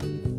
you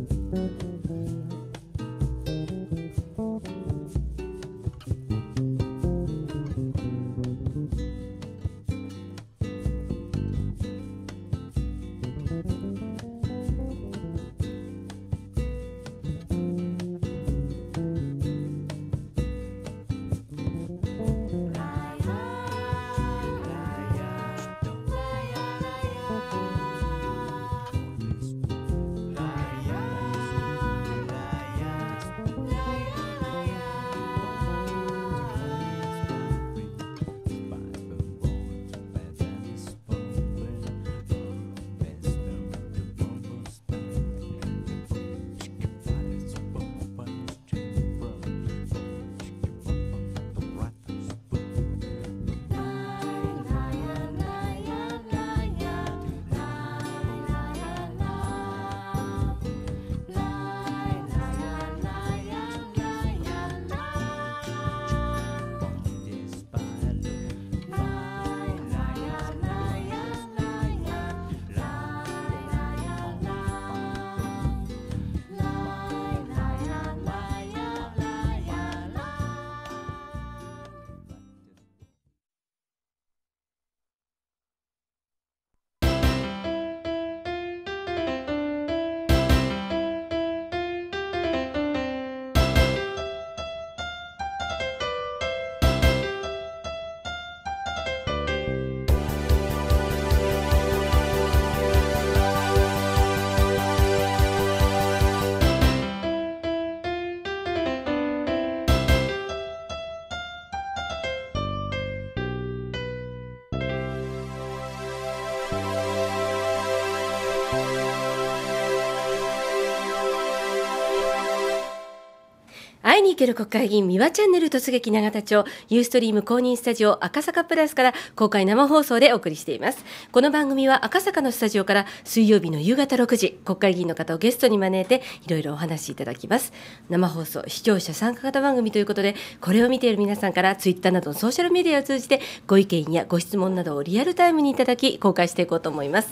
ける国会議員三輪チャンネル突撃永田町ユーストリーム公認スタジオ赤坂プラスから公開生放送でお送りしていますこの番組は赤坂のスタジオから水曜日の夕方6時国会議員の方をゲストに招いていろいろお話しいただきます生放送視聴者参加型番組ということでこれを見ている皆さんからツイッターなどのソーシャルメディアを通じてご意見やご質問などをリアルタイムにいただき公開していこうと思います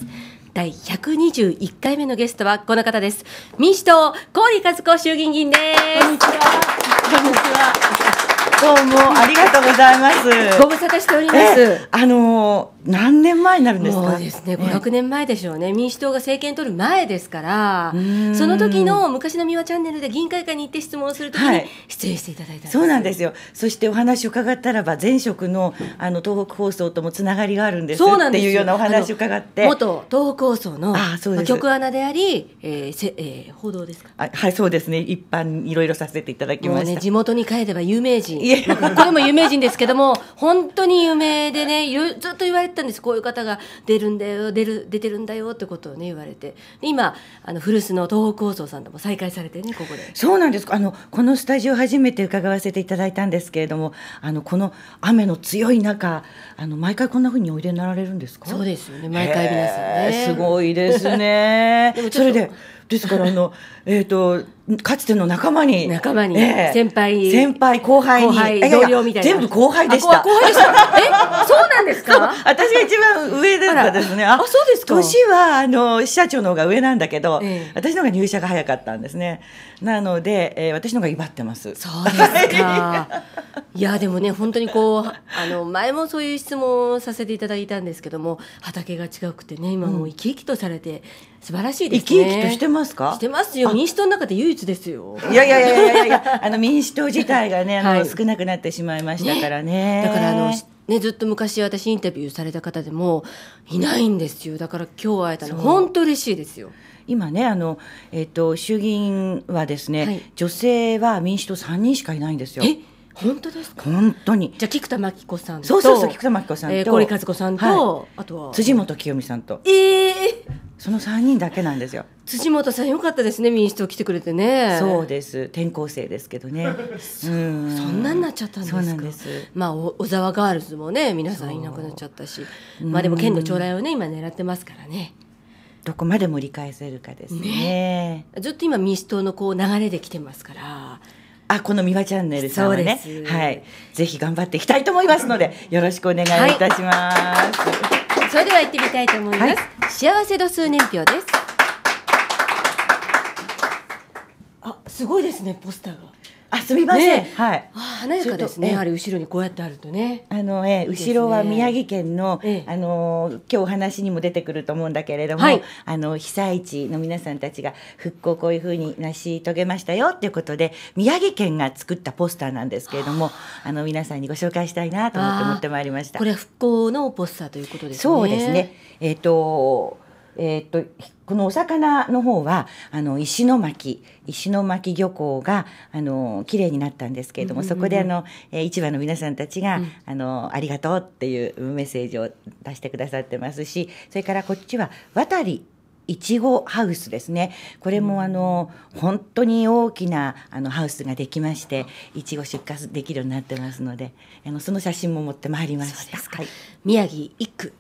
第121回目のゲストはこの方です民主党郡和子衆議院議員ですこんにちはどうもありがとうございます。ご無沙汰しております。あのー何年前になるんですかそうですね56年前でしょうね、民主党が政権取る前ですからその時の昔の美和チャンネルで議員会館に行って質問するときに出演していただいた、はい、そうなんですよそしてお話を伺ったらば前職のあの東北放送ともつながりがあるんですっていうようなお話を伺って元東北放送の局アナであり、えーせえー、報道ですかはいそうですね一般いろいろさせていただきました、ね、地元に帰れば有名人これも有名人ですけども本当に有名でねずっと言われてったんですこういう方が出るんだよ出る出てるんだよってことをね言われて今あの古巣の東北放送さんとも再開されてねここでそうなんですあのこのスタジオ初めて伺わせていただいたんですけれどもあのこの雨の強い中あの毎回こんなふうにおいでになられるんですかそうですよね毎回皆さんねすごいですねでもそれでですからあの えっとかつての仲間に仲間に、えー、先輩先輩後輩に後輩同僚みたいな全部後輩でした。後輩でした。え、そうなんですか？私が一番上だったですね。あ、そうですか。年はあの支社長の方が上なんだけど、ええ、私の方が入社が早かったんですね。なので、えー、私の方が威張ってます。そうですか。いやでもね本当にこうあの前もそういう質問をさせていただいたんですけども畑が違くてね今も生き生きとされて素晴らしいです、ね、生き生きとしてますかしてますよ民主党の中で唯一ですよいやいやいやいやいやあの民主党自体がねあの、はい、少なくなってしまいましたからね、ね、だからあのね、ずっと昔私インタビューされた方でもいないんですよだから今日会えたの本当嬉しいですよ今ねあの、えーと、衆議院はですね、はい、女性は民主党三人しかいないんですよ。え本当ですか本当にじゃ菊田真紀子さんそうそうそう菊田真紀子さんと、えー、和子さんと、はい、あとは辻元清美さんとええーその3人だけなんですよ辻元さんよかったですね民主党来てくれてねそうです転校生ですけどねそんなになっちゃったんですまあ小沢ガールズもね皆さんいなくなっちゃったしまあでも県の将来をね今狙ってますからねどこまでも理解せるかですね、ね、ずっと今民主党のこう流れで来てますからあ、このミ輪チャンネルさんはね、はい、ぜひ頑張っていきたいと思いますので、よろしくお願いいたします。はいそれでは行ってみたいと思います、はい、幸せ度数年表ですあすごいですねポスターがあすみません、ね、はい、華やかですねあれ後ろにこうやってあるとねあの、えー、後ろは宮城県の、えー、あの今日お話にも出てくると思うんだけれども、はい、あの被災地の皆さんたちが復興こういうふうに成し遂げましたよっていうことで宮城県が作ったポスターなんですけれどもあの皆さんにご紹介したいなと思って持ってまいりましたこれ復興のポスターということですねそうですねえっ、ー、とえー、っとこのお魚の方はあの石巻石巻漁港があの綺麗になったんですけれども、うんうんそこであの市場の皆さんたちが、うん、あのありがとうっていうメッセージを出してくださってますしそれからこっちは渡りいちごハウスですねこれもあの、うん、本当に大きなあのハウスができましていちご出荷できるようになってますのであのその写真も持ってまいりました、はい、宮城一区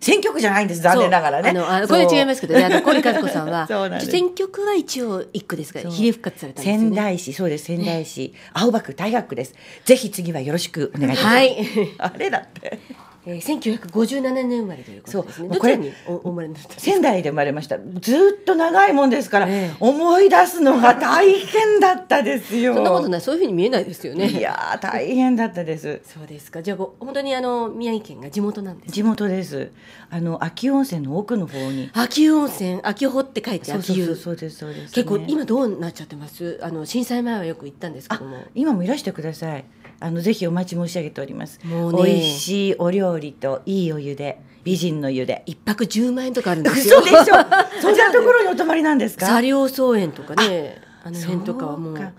選挙区じゃないんです残念ながらねあのこれ違いますけどね小池和子さんは 選挙区は一応一区ですが比例復活されたんです、ね、仙台市そうです仙台市、ね、青葉区大学区ですぜひ次はよろしくお願いします、はい、あれだってえー、1957年生まれということですね。そうこれにお生まれになった仙台で生まれました。ずっと長いもんですから、えー、思い出すのが大変だったですよ。そんなことない、そういうふうに見えないですよね。いや大変だったです。そうですか。じゃあ本当にあの宮城県が地元なんです、地元です。あの秋温泉の奥の方に。秋温泉、秋穂って書いて秋湯。そうですそうです、ね、結構今どうなっちゃってます。あの震災前はよく行ったんですけども。今もいらしてください。あのぜひお待ち申し上げております。もうね、美味しいお料理といいお湯で。美人の湯で一泊十万円とかあるんですよ。うでしょ。そんなところにお泊まりなんですか。サリオ草園とかね、あの辺とかはもう名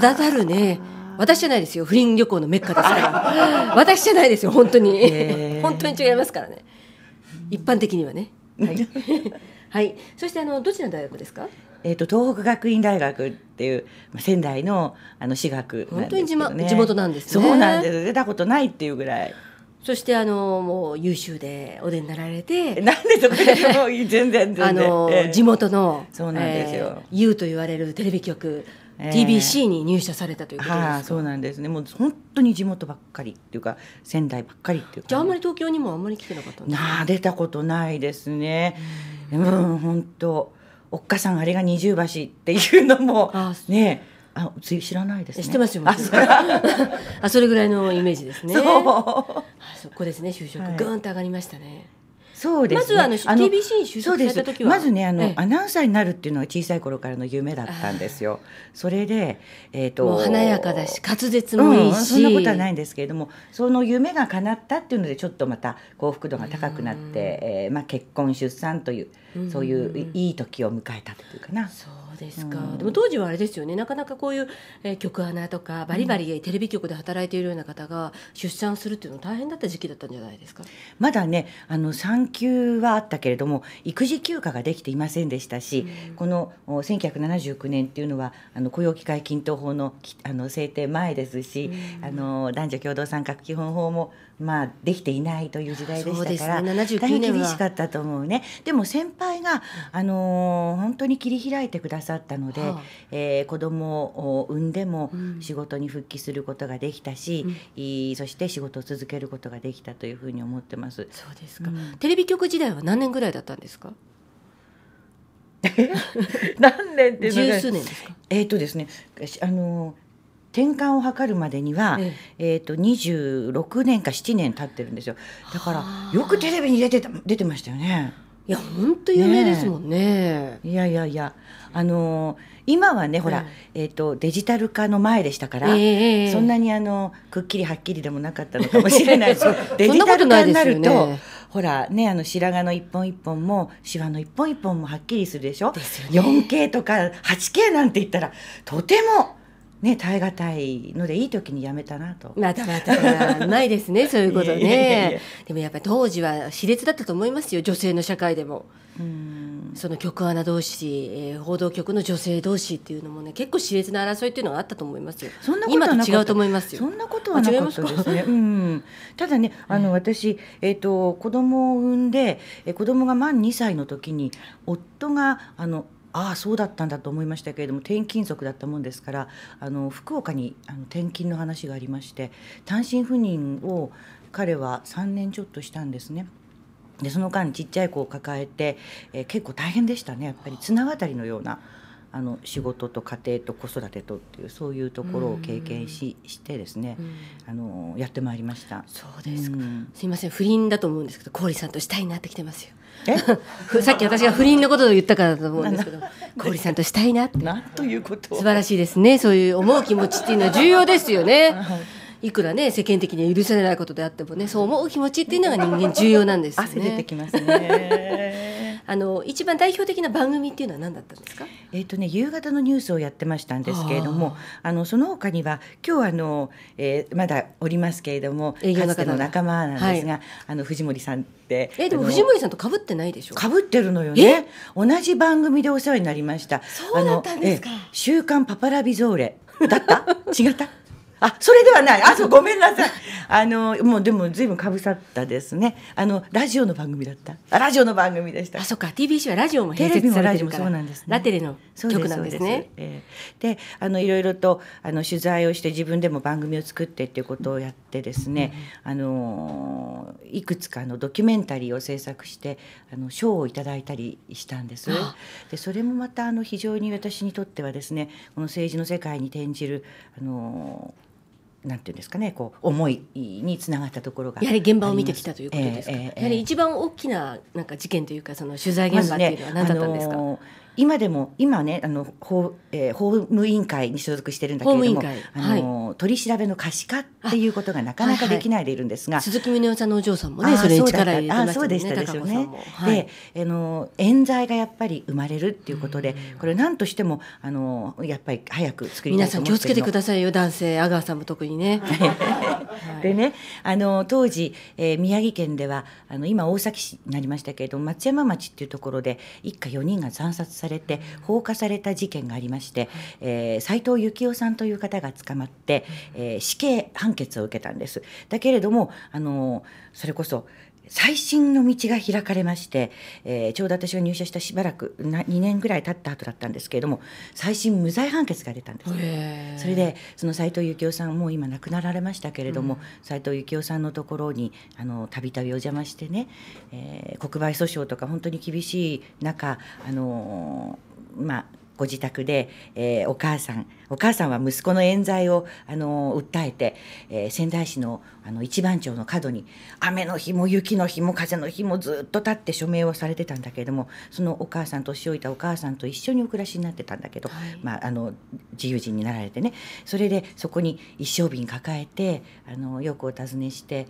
だたるね。私じゃないですよ。不倫旅行のメッカですから。私じゃないですよ。本当に本当に違いますからね。一般的にはね。はい。はい、そしてあのどちらの大学ですか？えーと、東北学院大学っていう、まあ、仙台のあの私学、ね、本当に地,、元なんですねそうなんです出たことないっていうぐらい。そしてあのもう優秀でお出になられて、なんでそこでも全然全然あの、地元のそうなんですよ、えー、U と言われるテレビ局、えー、TBC に入社されたということですか。そうなんですね。もう本当に地元ばっかりっていうか仙台ばっかりっていうか。じゃああんまり東京にもあんまり来てなかったんですか。な出たことないですね。うん、うん、本当。おっかさんあれが二重橋っていうのもねあつい知らないです、ね、知ってますよ。あ それぐらいのイメージですね。そあそこですね就職、はい、と上がりましたね。そうです、ね、まずあの t 就職された時はまずねあの、ええ、アナウンサーになるっていうのは小さい頃からの夢だったんですよ。それで、えーと、華やかだし滑舌もいいし、うん、そんなことはないんですけれどもその夢が叶ったっていうのでちょっとまた幸福度が高くなって、えーまあ、結婚出産という、そういういい時を迎えたというかな。そうそうですか、うん、でも当時はあれですよねなかなかこういう、えー、局アナとかバリバリテレビ局で働いているような方が出産するっていうの大変だった時期だったんじゃないですかまだねあの産休はあったけれども育児休暇ができていませんでしたし、うん、この1979年っていうのはあの雇用機会均等法のあの制定前ですし、うん、あの男女共同参画基本法もまあ、できていないという時代でしたから、ね、大変厳しかったと思うねでも先輩が、あのー、本当に切り開いてくださったので、はあえー、子供を産んでも仕事に復帰することができたし、うん、そして仕事を続けることができたというふうに思ってます。そうですか、うん、テレビ局時代は何年ぐらいだったんですか 何年って十数年ですかえっ、とですねあのー転換を図るまでには、えー、と26年か7年経ってるんですよだからよくテレビに出てた出てましたよね。いや本当有名ですもんね、ね、いやいやいやあのー、今はねほら、うん、えーと、デジタル化の前でしたから、えー、そんなにあのくっきりはっきりでもなかったのかもしれない そすデジタル化になると、ほらねあの白髪の一本一本もシワの一本一本もはっきりするでしょで、ね、4K とか 8K なんて言ったらとても。ね耐え難いのでいい時にやめたなと。またまたないですね そういうことねでもやっぱり当時は熾烈だったと思いますよ女性の社会でも。その局アナ同士、えー、報道局の女性同士っていうのもね結構熾烈な争いっていうのがあったと思いますよ。そんなこと今と違うと思いますよ。そんなことはなかったですね。うん、ただねあの、私えっ、ー、と子供を産んで、えー、子供が満2歳の時に夫があのああそうだったんだと思いましたけれども転勤族だったもんですからあの福岡にあの転勤の話がありまして単身赴任を彼は3年ちょっとしたんですね。でその間ちっちゃい子を抱えて、えー、結構大変でしたねやっぱり綱渡りのようなあの仕事と家庭と子育てとっていうそういうところを経験し,、してですね、あのやってまいりましたそうですか、すいません不倫だと思うんですけど氷さんとしたいなってきてますよ さっき私が不倫のことを言ったからだと思うんですけど小堀さんとしたいなってなんということ素晴らしいですねそういう思う気持ちっていうのは重要ですよね。いくらね世間的に許されないことであってもねそう思う気持ちっていうのが人間重要なんですよね。汗出てきますねあの一番代表的な番組っていうのは何だったんですか。えっ、ー、とね夕方のニュースをやってましたんですけれども、あのその他には今日あの、えー、まだおりますけれども、かつての仲間なんですが、はい、あの藤森さんって。えー、でも藤森さんと被ってないでしょ。被ってるのよね。同じ番組でお世話になりました。そうだったんですか。えー、週刊パパラビゾーレだった？違った？あ、それではない。あ、そう、ごめんなさい。あの、もう、でも、ずいぶんかぶさったですね。あの、ラジオの番組だった。あ、ラジオの番組でした。あ、そうか、T. B. C. はラジオも併設されてるから。そうなんです、ね、ラテレの局なんですね。でえー、で、あの、いろいろと、あの、取材をして、自分でも番組を作ってっていうことをやってですね。うん、あの、いくつかのドキュメンタリーを制作して、あの、賞をいただいたりしたんです。で、それもまた、あの、非常に私にとってはですね、この政治の世界に転じる、あの。なんていうんですかねこう思いにつながったところがやはり現場を見てきたということですか、えーえー、やはり一番大きななんか事件というかその取材現場っていうのは何だったんですか、まね、あのー今でも今ねあの法,、えー、法務委員会に所属してるんだけれどもあの、はい、取り調べの可視化っていうことがなかなかできないでいるんですが、はいはい、鈴木宗男さんのお嬢さんもねそれに力入れてましたんそうでしたですね、はい、であの冤罪がやっぱり生まれるっていうことでこれ何としてもあのやっぱり早く作り皆さん気をつけてくださいよ男性阿川さんも特にね でねあの当時、えー、宮城県ではあの今大崎市になりましたけれども松山町っていうところで一家4人が惨殺されされて放火された事件がありまして、えー、藤幸雄さんという方が捕まって、えー、死刑判決を受けたんです。だけれどもあのそれこそ最新の道が開かれまして、えー、ちょうど私が入社したしばらくな2年ぐらい経った後だったんですけれども最新無罪判決が出たんですそれでその斎藤幸雄さんもう今亡くなられましたけれども斎、うん、藤幸雄さんのところにたびたびお邪魔してね、えー、国賠訴訟とか本当に厳しい中あのー、まあご自宅で、えー、お母さんお母さんは息子の冤罪をあの訴えて、えー、仙台市のあの一番町の角に雨の日も雪の日も風の日もずっと立って署名をされてたんだけれどもそのお母さん年老いたお母さんと一緒にお暮らしになってたんだけど、はい、まあ、あの自由人になられてねそれでそこに一升瓶抱えてあのよくお尋ねして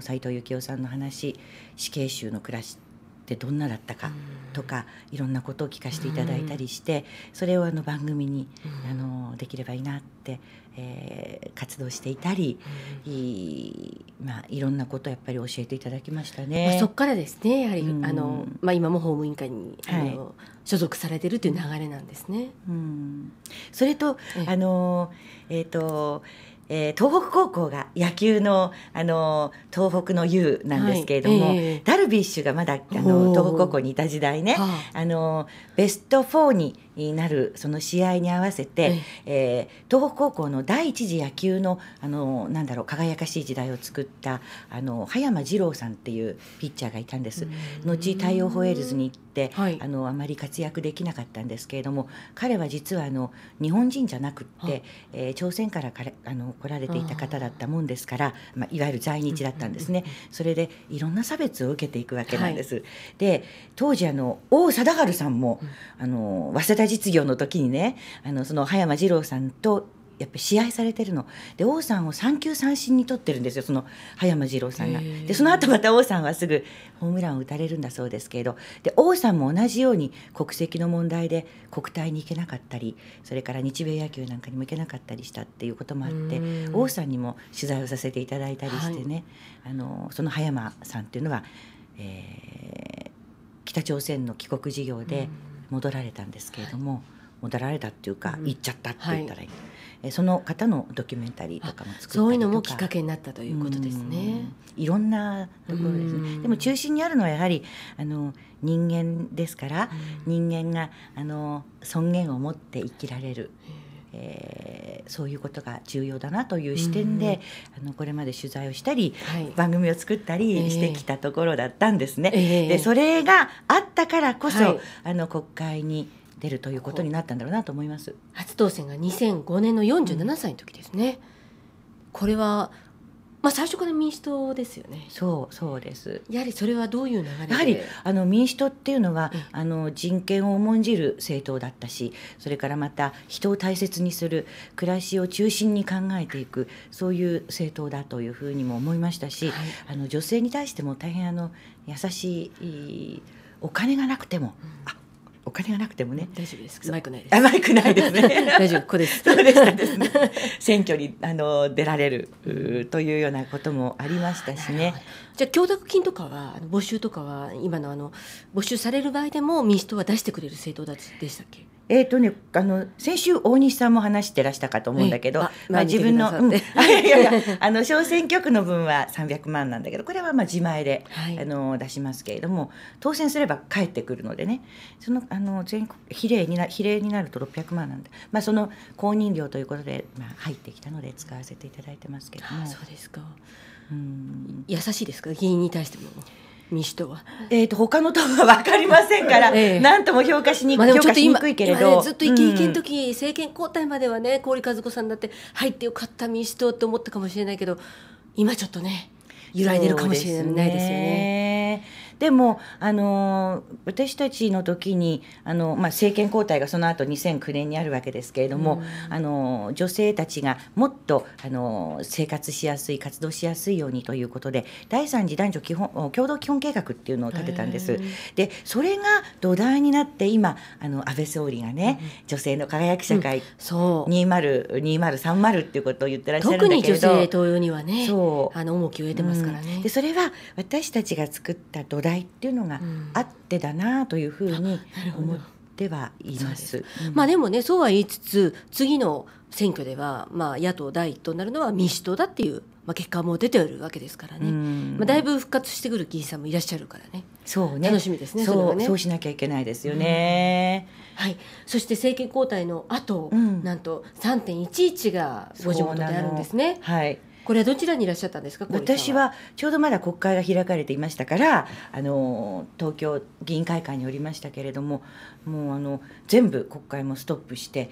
斎藤幸雄さんの話死刑囚の暮らしってどんなだったかとかいろんなことを聞かせていただいたりしてそれをあの番組にあのできればいいなって、えー、活動していたりい,、まあ、いろんなことをやっぱり教えていただきましたね。まあ、そこからですねやはりあの、まあ、今も法務委員会にあの、はい、所属されてるという流れなんですね。うんそれとあの、えーとえー、東北高校が野球のあの東北の U なんですけれども、はいえー、ダルビッシュがまだあの東北高校にいた時代ねあのベスト4にになるその試合に合わせて、ええー、東北高校の第一次野球のあのなんだろう輝かしい時代を作ったあの葉山二郎さんっていうピッチャーがいたんです。後太陽ホエールズに行って、はい、あのあまり活躍できなかったんですけれども彼は実はあの日本人じゃなくって、えー、朝鮮からからあの来られていた方だったもんですから、まあ、いわゆる在日だったんですね。それでいろんな差別を受けていくわけなんです。はい、で当時あの王貞治さんも、あの早稲田田実業の時にねあのその葉山二郎さんとやっぱ試合されてるので王さんを三球三振に取ってるんですよその葉山二郎さんが。でその後また王さんはすぐホームランを打たれるんだそうですけれどで王さんも同じように国籍の問題で国体に行けなかったりそれから日米野球なんかにも行けなかったりしたっていうこともあって王さんにも取材をさせていただいたりしてね、はい、あのその葉山さんっていうのは、えー、北朝鮮の帰国事業で、うん戻られたんですけれども、はい、戻られたっていうか、うん、行っちゃったって言ったらいい、はい、その方のドキュメンタリーとかも作ったりとかそういうのもきっかけになったということですね。いろんなところですね。でも中心にあるのはやはりあの人間ですから、人間があの尊厳を持って生きられる。えーえー、そういうことが重要だなという視点で、あのこれまで取材をしたり、はい、番組を作ったりしてきたところだったんですね。えー、でそれがあったからこそ、はい、あの国会に出るということになったんだろうなと思います。初当選が2005年の47歳の時ですね。これはまあ、最初から民主党ですよね。そうそうですやはりそれはどういう流れやはりあの民主党っていうのは、あの人権を重んじる政党だったしそれからまた人を大切にする暮らしを中心に考えていくそういう政党だというふうにも思いましたし、はい、あの女性に対しても大変あの優しいお金がなくても、うん、あお金がなくてもね。大丈夫です。マイクないです。マイクないですね。大丈夫、ここです。そうでしたですね。選挙にあの出られるというようなこともありましたしね。じゃあ供託金とかは募集とかは今のあの募集される場合でも民主党は出してくれる政党だでしたっけ？えーとね、あの先週大西さんも話してらしたかと思うんだけど、まあ、自分の、うん、いやいやあの小選挙区の分は300万なんだけどこれはまあ自前で、はい、あの出しますけれども当選すれば返ってくるのでねそのあの全国比例にな比例になると600万なんで、まあ、その公認料ということで、まあ、入ってきたので使わせていただいてますけども。あそうですかうん、優しいですか議員に対しても民主党は。えっ、ー、と他の党は分かりませんから、えー、なんとも評価しにくい、まあ、評価しにくいけれど、ね、ずっとイケイケの時、うん、政権交代まではね氷和子さんだって入ってよかった民主党と思ったかもしれないけど今ちょっとね揺らいでるかもしれないですよね。でもあの私たちの時にあの、まあ、政権交代がその後2009年にあるわけですけれども、あの女性たちがもっとあの生活しやすい活動しやすいようにということで第3次男女基本共同基本計画っていうのを立てたんです。でそれが土台になって今あの安倍総理がね、うん、女性の輝き社会、う202030っていうことを言ってらっしゃるんだけど特に女性登用にはねそうあの重きを得てますからね。でそれは私たちが作った土台代っていうのがあってだなというふうに思ってはいます。まあ、でもねそうは言いつつ次の選挙では、まあ、野党第一党になるのは民主党だっていうまあ、結果も出ておるわけですからね、まあ、だいぶ復活してくる議員さんもいらっしゃるからねそうね楽しみですねそう、そうしなきゃいけないですよね、はい、そして政権交代の後、なんと3.11がご地元であるんですね。はいこれどちらにいらっしゃったんですか私はちょうどまだ国会が開かれていましたからあの東京議員会館におりましたけれどももうあの全部国会もストップして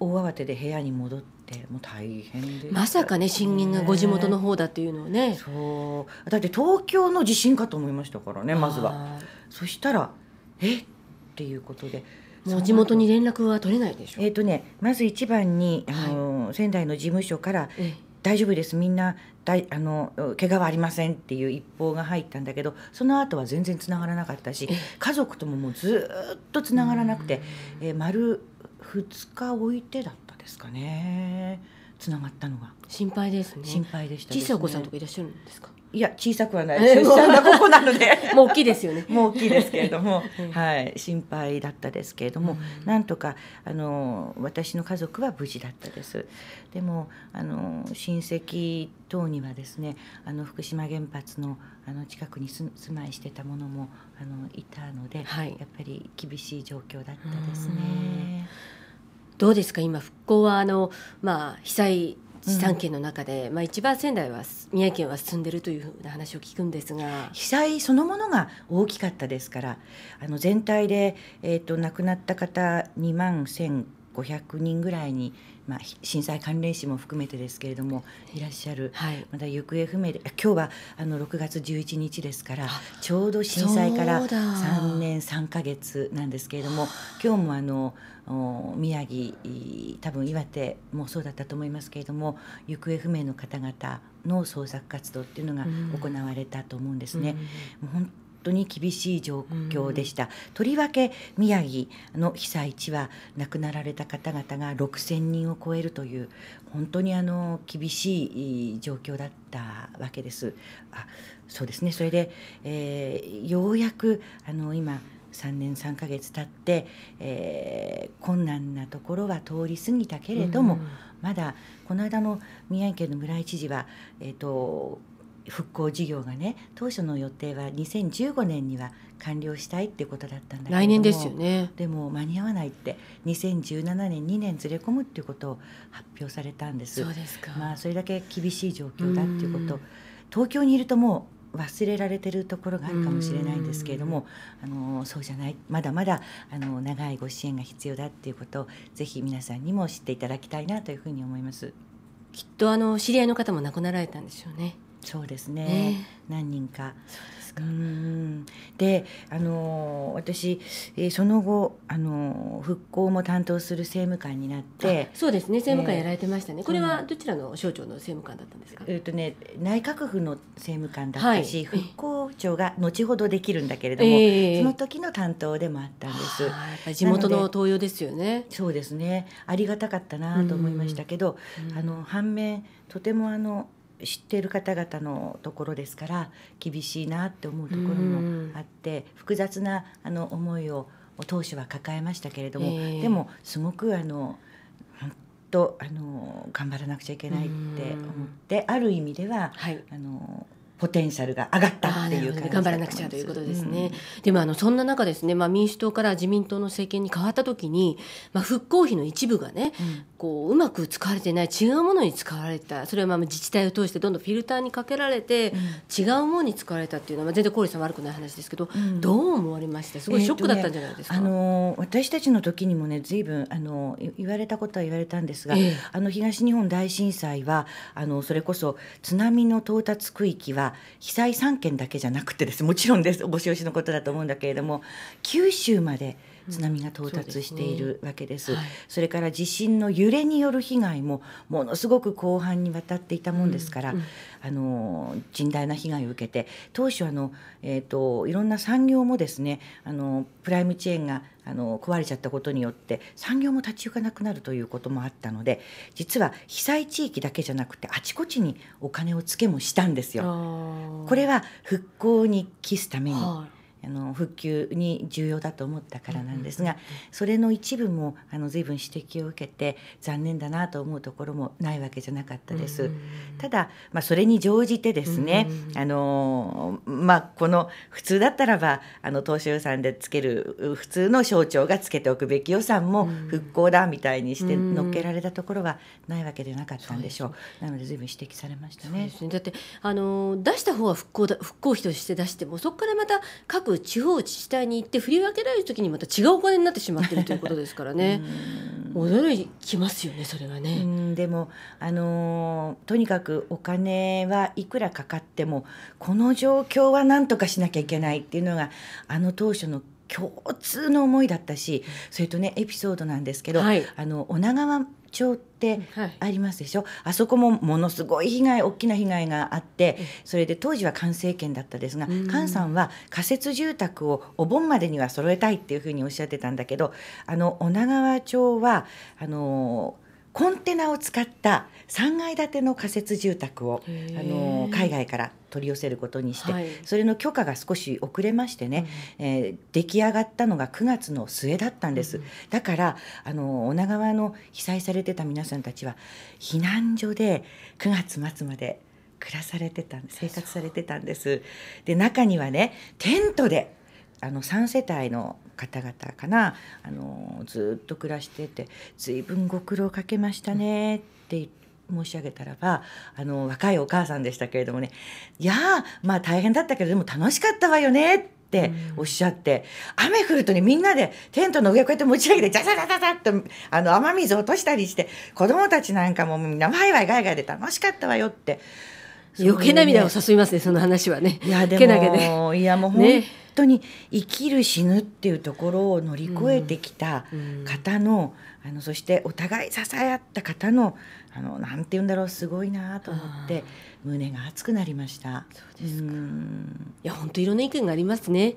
大慌てで部屋に戻ってもう大変でまさかね震源がご地元の方だっていうのをねそうだって東京の地震かと思いましたからねまずはそしたらえっていうことで。もう地元に連絡は取れないでしょえっ、ー、とねまず一番にあの、仙台の事務所から、ええ大丈夫ですみんなだいあの怪我はありませんっていう一報が入ったんだけどその後は全然つながらなかったし家族とももうずっとつながらなくて、えー、丸2日置いてだったですかねつながったのが心配ですね心配でした、ね、小さいお子さんとかいらっしゃるんですかいや小さくはない出産がここなので もう大きいですよね もう大きいですけれども、はい、心配だったですけれども、なんとかあの私の家族は無事だったですでもあの親戚等にはですねあの福島原発のあの近くに住まいしてたものもあのいたので、はい、やっぱり厳しい状況だったですね。うどうですか今復興はあの、まあ、被災地産圏の中で、うん、まあ、一番仙台は宮城県は進んでるというふうな話を聞くんですが被災そのものが大きかったですからあの全体で、えーと、と亡くなった方2万1500人ぐらいにまあ、震災関連死も含めてですけれどもいらっしゃる、はい、まだ行方不明で今日はあの6月11日ですからちょうど震災から3年3か月なんですけれども今日もあの宮城多分岩手もそうだったと思いますけれども行方不明の方々の捜索活動っていうのが行われたと思うんですね。うん、もう本当に厳しい状況でした、うん、とりわけ宮城の被災地は亡くなられた方々が6000人を超えるという本当にあの厳しい状況だったわけです。あそうですねそれで、えー、ようやくあの今3年3ヶ月経って、えー、困難なところは通り過ぎたけれども、うん、まだこの間の宮城県の村井知事は、えーと、と復興事業がね当初の予定は2015年には完了したいっていうことだったんだけど来年ですよねでも間に合わないって2017年2年ずれ込むっていうことを発表されたんですそうですか、まあ、それだけ厳しい状況だっていうこと東京にいるともう忘れられてるところがあるかもしれないんですけれどもあのそうじゃないまだまだあの長いご支援が必要だっていうことをぜひ皆さんにも知っていただきたいなというふうに思いますきっとあの知り合いの方も亡くなられたんでしょうねそうですね、えー、何人か。そうですんであの私、その後あの復興も担当する政務官になってそうですね政務官やられてましたね、えー、これはどちらの省庁の政務官だったんですかえっ、とね内閣府の政務官だったし、はい、復興庁が後ほどできるんだけれども、えー、その時の担当でもあったんです、えー、地元の東洋ですよねそうですねありがたかったなと思いましたけど、あの反面とてもあの知っている方々のところですから厳しいなって思うところもあって複雑なあの思いを当初は抱えましたけれども、えー、でもすごくあの本当あの頑張らなくちゃいけないって思ってある意味では、はい、あのポテンシャルが上がったっていう頑張らなくちゃということですね。うん、でもあのそんな中ですね、まあ、民主党から自民党の政権に変わった時に、まあ、復興費の一部がね、うん、こううまく使われてない違うものに使われたそれはまあ自治体を通してどんどんフィルターにかけられて、うん、違うものに使われたっていうのはまあ全然効率は悪くない話ですけど、どう思われましたすごいショックだったんじゃないですか、ね、あの私たちの時にもねずいぶんあの言われたことは言われたんですが、えー、あの東日本大震災はあのそれこそ津波の到達区域はが被災3県だけじゃなくてですもちろんですおぼししのことだと思うんだけれども九州まで。津波が到達しているわけですうんそですね、それから地震の揺れによる被害もものすごく広範にわたっていたもんですから、うんうん、あの甚大な被害を受けて当初あの、えーと、といろんな産業もですねあのプライムチェーンがあの壊れちゃったことによって産業も立ち行かなくなるということもあったので実は被災地域だけじゃなくてあちこちにお金をつけもしたんですよ。これは復興に期すために、はいあの復旧に重要だと思ったからなんですが、それの一部もあの随分指摘を受けて残念だなと思うところもないわけじゃなかったです。ただ、まあ、それに乗じてですね、あのまあ、この普通だったらばあの当初予算でつける普通の省庁がつけておくべき予算も復興だみたいにしてのっけられたところはないわけではなかったんでしょう。うなので随分指摘されましたね。ねだってあの出した方は復興だ復興費として出してもそこからまた各地方自治体に行って振り分けられる時にまた違うお金になってしまってるということですからね。驚 きますよねそれはね。でもあのとにかくお金はいくらかかってもこの状況は何とかしなきゃいけないっていうのがあの当初の共通の思いだったしそれとねエピソードなんですけど、はい、あの女川町ってありますでしょ、はい、あそこもものすごい被害大きな被害があってそれで当時は菅政権だったですが菅さんは仮設住宅をお盆までには揃えたいっていうふうにおっしゃってたんだけどあの女川町はあのコンテナを使った3階建ての仮設住宅をあの海外から取り寄せることにして、はい、それの許可が少し遅れましてね、うん、えー、出来上がったのが9月の末だったんです、うん、だからあの女川の被災されてた皆さんたちは避難所で9月末まで暮らされてた生活されてたんですで中にはねテントであの3世帯の方々かなあのずっと暮らしてて「随分ご苦労かけましたね」って申し上げたらばあの若いお母さんでしたけれどもね「いやまあ大変だったけどでも楽しかったわよね」っておっしゃって、うん、雨降るとねみんなでテントの上こうやって持ち上げてジャジャジャジャジャっとあの雨水落としたりして子供たちなんかもみんなワイワイガイガイで楽しかったわよって。余計涙を誘いますねその話はね。いやでもいやもう本当に生きる死ぬっていうところを乗り越えてきた方のうん、あのそしてお互い支え合った方のあのなんて言うんだろうすごいなと思って胸が熱くなりました。そうですかいや本当いろんな意見がありますね。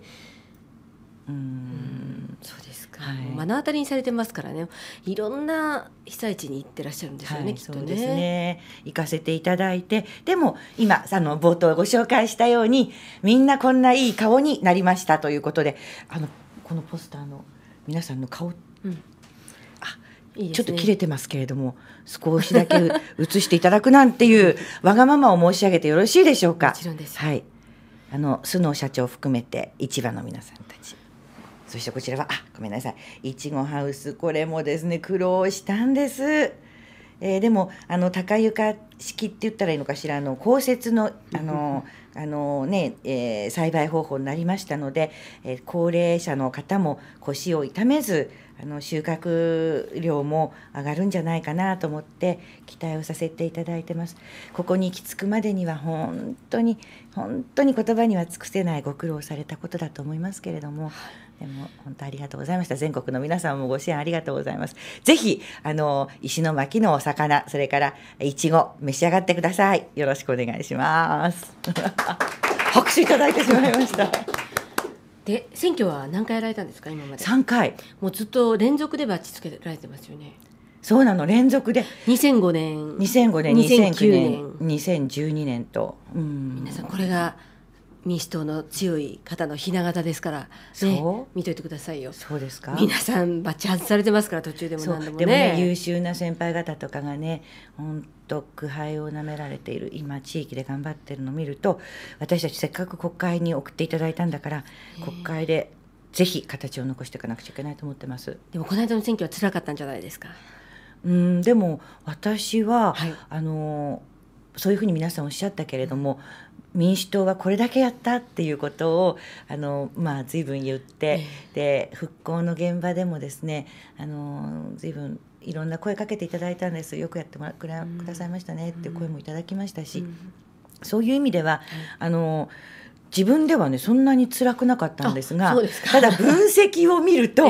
うんそうですか、はい、目の当たりにされてますからねいろんな被災地に行ってらっしゃるんですよね、はい、きっとねね行かせていただいてでも今あの冒頭ご紹介したようにみんなこんないい顔になりましたということであのこのポスターの皆さんの顔、うんいいね、ちょっと切れてますけれども少しだけ 映していただくなんていうわがままを申し上げてよろしいでしょうか。もちろんです、はいあの須野社長含めて市場の皆さんたちそしてこちらは、あ、ごめんなさい。いちごハウス、これもですね、苦労したんです。えー、でもあの高床式って言ったらいいのかしらあの降雪のあの あのね、えー、栽培方法になりましたので、えー、高齢者の方も腰を痛めずあの収穫量も上がるんじゃないかなと思って期待をさせていただいてます。ここに行き着くまでには本当に本当に言葉には尽くせないご苦労されたことだと思いますけれども。でも本当ありがとうございました。全国の皆さんもご支援ありがとうございます。ぜひ、あの、石巻のお魚、それからいちご、召し上がってください。よろしくお願いします。拍手いただいてしまいました。で、選挙は何回やられたんですか、今まで。3回。もうずっと連続でバッチつけられてますよね。そうなの連続で2005年2005年2009年2012年と、うん、皆さんこれが民主党の強い方のひな形ですから、ね、見といてくださいよそうですか皆さんバッチ外されてますから途中でも何でもねでもね優秀な先輩方とかがね本当苦杯をなめられている今地域で頑張ってるのを見ると私たちせっかく国会に送っていただいたんだから国会でぜひ形を残していかなくちゃいけないと思ってますでもこの間の選挙は辛かったんじゃないですかうんでも私は、はい、あのそういうふうに皆さんおっしゃったけれども、うん民主党はこれだけやったっていうことをあの、まあ、随分言って、で復興の現場でもですねあの随分いろんな声かけていただいたんですよくやってもらくださいましたねっていう声もいただきましたし、そういう意味では、あの。自分ではねそんなに辛くなかったんですがただ分析を見ると、え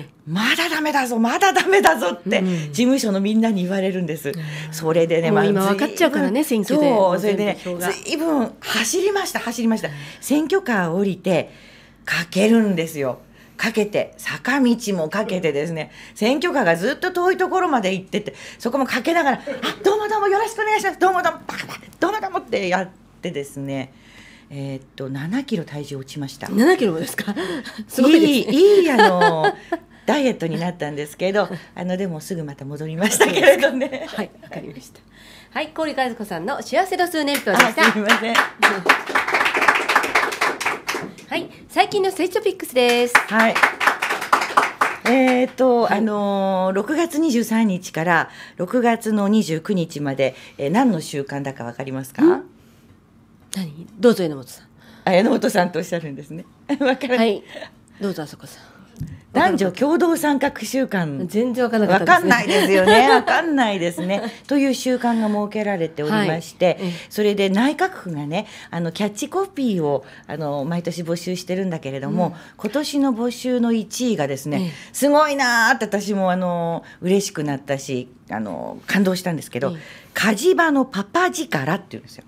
ー、まだダメだぞまだダメだぞって、事務所のみんなに言われるんです、うん、それでね、まあ、今分かっちゃうからね選挙でそうそれでねずいぶん走りました走りました選挙カー降りてかけるんですよかけて坂道もかけてですね選挙カーがずっと遠いところまで行っててそこもかけながら「あどうもどうもよろしくお願いしますどうもどうもバカバどうもどうも」ってやってですねえー、っと7キロ体重落ちました7キロですか すごい、ね、いいいいあの ダイエットになったんですけど あのでもすぐまた戻りましたけれどねはいわかりましたはい氷和子さんの幸せ度数年表でしたすみませんはい最近の成長ピックスですはいえーと、はい、あのー、6月23日から6月の29日まで、えー、何の習慣だかわかりますか、うん何どうぞ榎本さんあ榎本さんとおっしゃるんですね わからはい、どうぞあそこさん 男女共同参画習慣全然わかんなかったです、ね、かんないですよね わかんないですねという習慣が設けられておりまして、はい、それで内閣府がねあのキャッチコピーをあの毎年募集してるんだけれども、うん、今年の募集の1位がですね、すごいなーって私もあの嬉しくなったしあの感動したんですけど、火事場のパパ力っていうんですよ。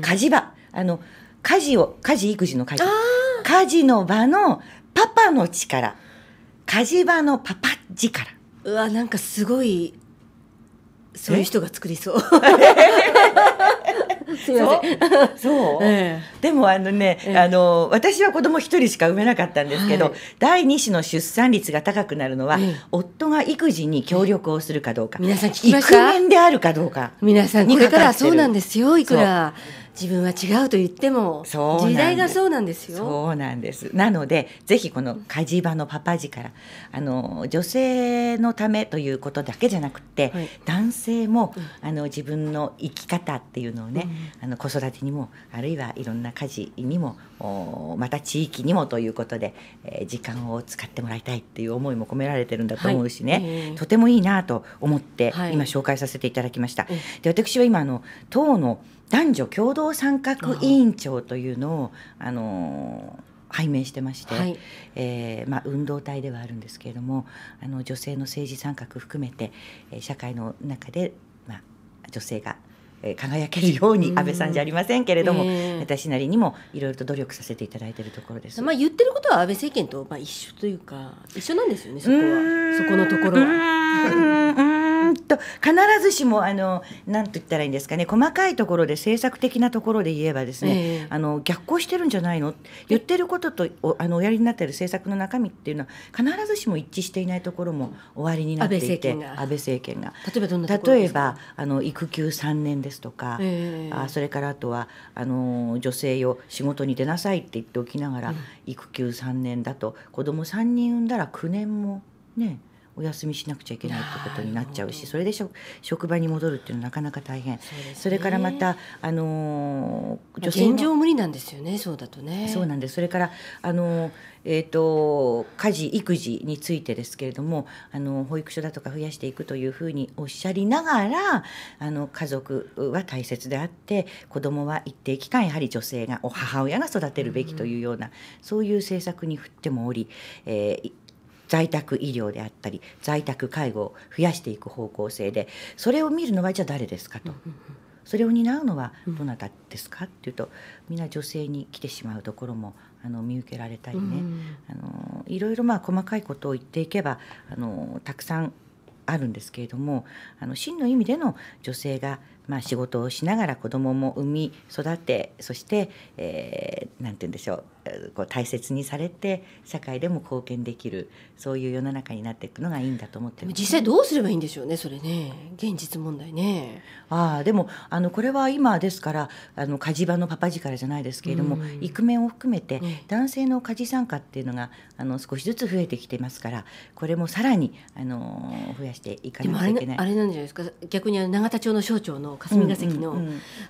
家事場、あの、家事を、家事育児の家事。家事の場のパパの力。家事場のパパ力。うわ、なんかすごい、そういう人が作りそう。そう。ませそう。えー、でもあのね、えー、あの私は子供一人しか産めなかったんですけど、はい、第二子の出産率が高くなるのは、えー、夫が育児に協力をするかどうか。皆さん聞きました。イクメンであるかどうか。皆さんこれからそうなんですよ。いくら。自分は違うと言っても時代がそうなんですよ。そうなんですなのでぜひこの「火事場のパパジからあの女性のためということだけじゃなくて、はい、男性も、うん、あの自分の生き方っていうのをね、うん、あの子育てにもあるいはいろんな家事にもまた地域にもということで、えー、時間を使ってもらいたいっていう思いも込められてるんだと思うしね、はいとてもいいなと思って、今紹介させていただきました。はい、で私は今あの党の男女共同参画委員長というのをあの拝命してまして、はい、えー、まあ、運動体ではあるんですけれどもあの女性の政治参画含めて、え社会の中で、まあ、女性が輝けるように安倍さんじゃありませんけれども、えー、私なりにもいろいろと努力させていただいているところです。まあ言ってることは安倍政権とまあ一緒というか一緒なんですよねそこはそこのところは。と必ずしもあのなんと言ったらいいんですかね細かいところで政策的なところで言えばですね、えー、あの逆行してるんじゃないの言ってることとおあのおやりになっている政策の中身っていうのは必ずしも一致していないところもおありになっていて安倍政権が例えばどんな例えばあの育休3年ですとか、えー、あそれからあとはあの女性よ仕事に出なさいって言っておきながら、うん、育休3年だと子供3人産んだら9年もねお休みしなくちゃいけないってことになっちゃうしそれで職場に戻るっていうのはなかなか大変そ,、ね、それからまた、あの女性現状無理なんですよねそうだとねそうなんですそれから、あのえーと、家事育児についてですけれどもあの保育所だとか増やしていくというふうにおっしゃりながらあの家族は大切であって子どもは一定期間やはり女性がお母親が育てるべきというような、うん、そういう政策に振ってもおり、えー、在宅医療であったり在宅介護を増やしていく方向性でそれを見るのはじゃあ誰ですかと。それを担うのはどなたですか、っていうとみんな女性に来てしまうところもあの見受けられたりね、うん、あのいろいろまあ細かいことを言っていけばあのたくさんあるんですけれどもあの真の意味での女性がまあ、仕事をしながら子どもも産み育てそして何、えー、て言うんでしょうこう大切にされて社会でも貢献できるそういう世の中になっていくのがいいんだと思ってます、実際どうすればいいんでしょうねそれね現実問題ね。あでもあのこれは今ですからあの家事場のパパ力じゃないですけれども、育面を含めて男性の家事参加っていうのがあの少しずつ増えてきてますからこれもさらにあの増やしていかなきゃいけない。あれなんじゃないですか逆に永田町の省庁の霞が関の,、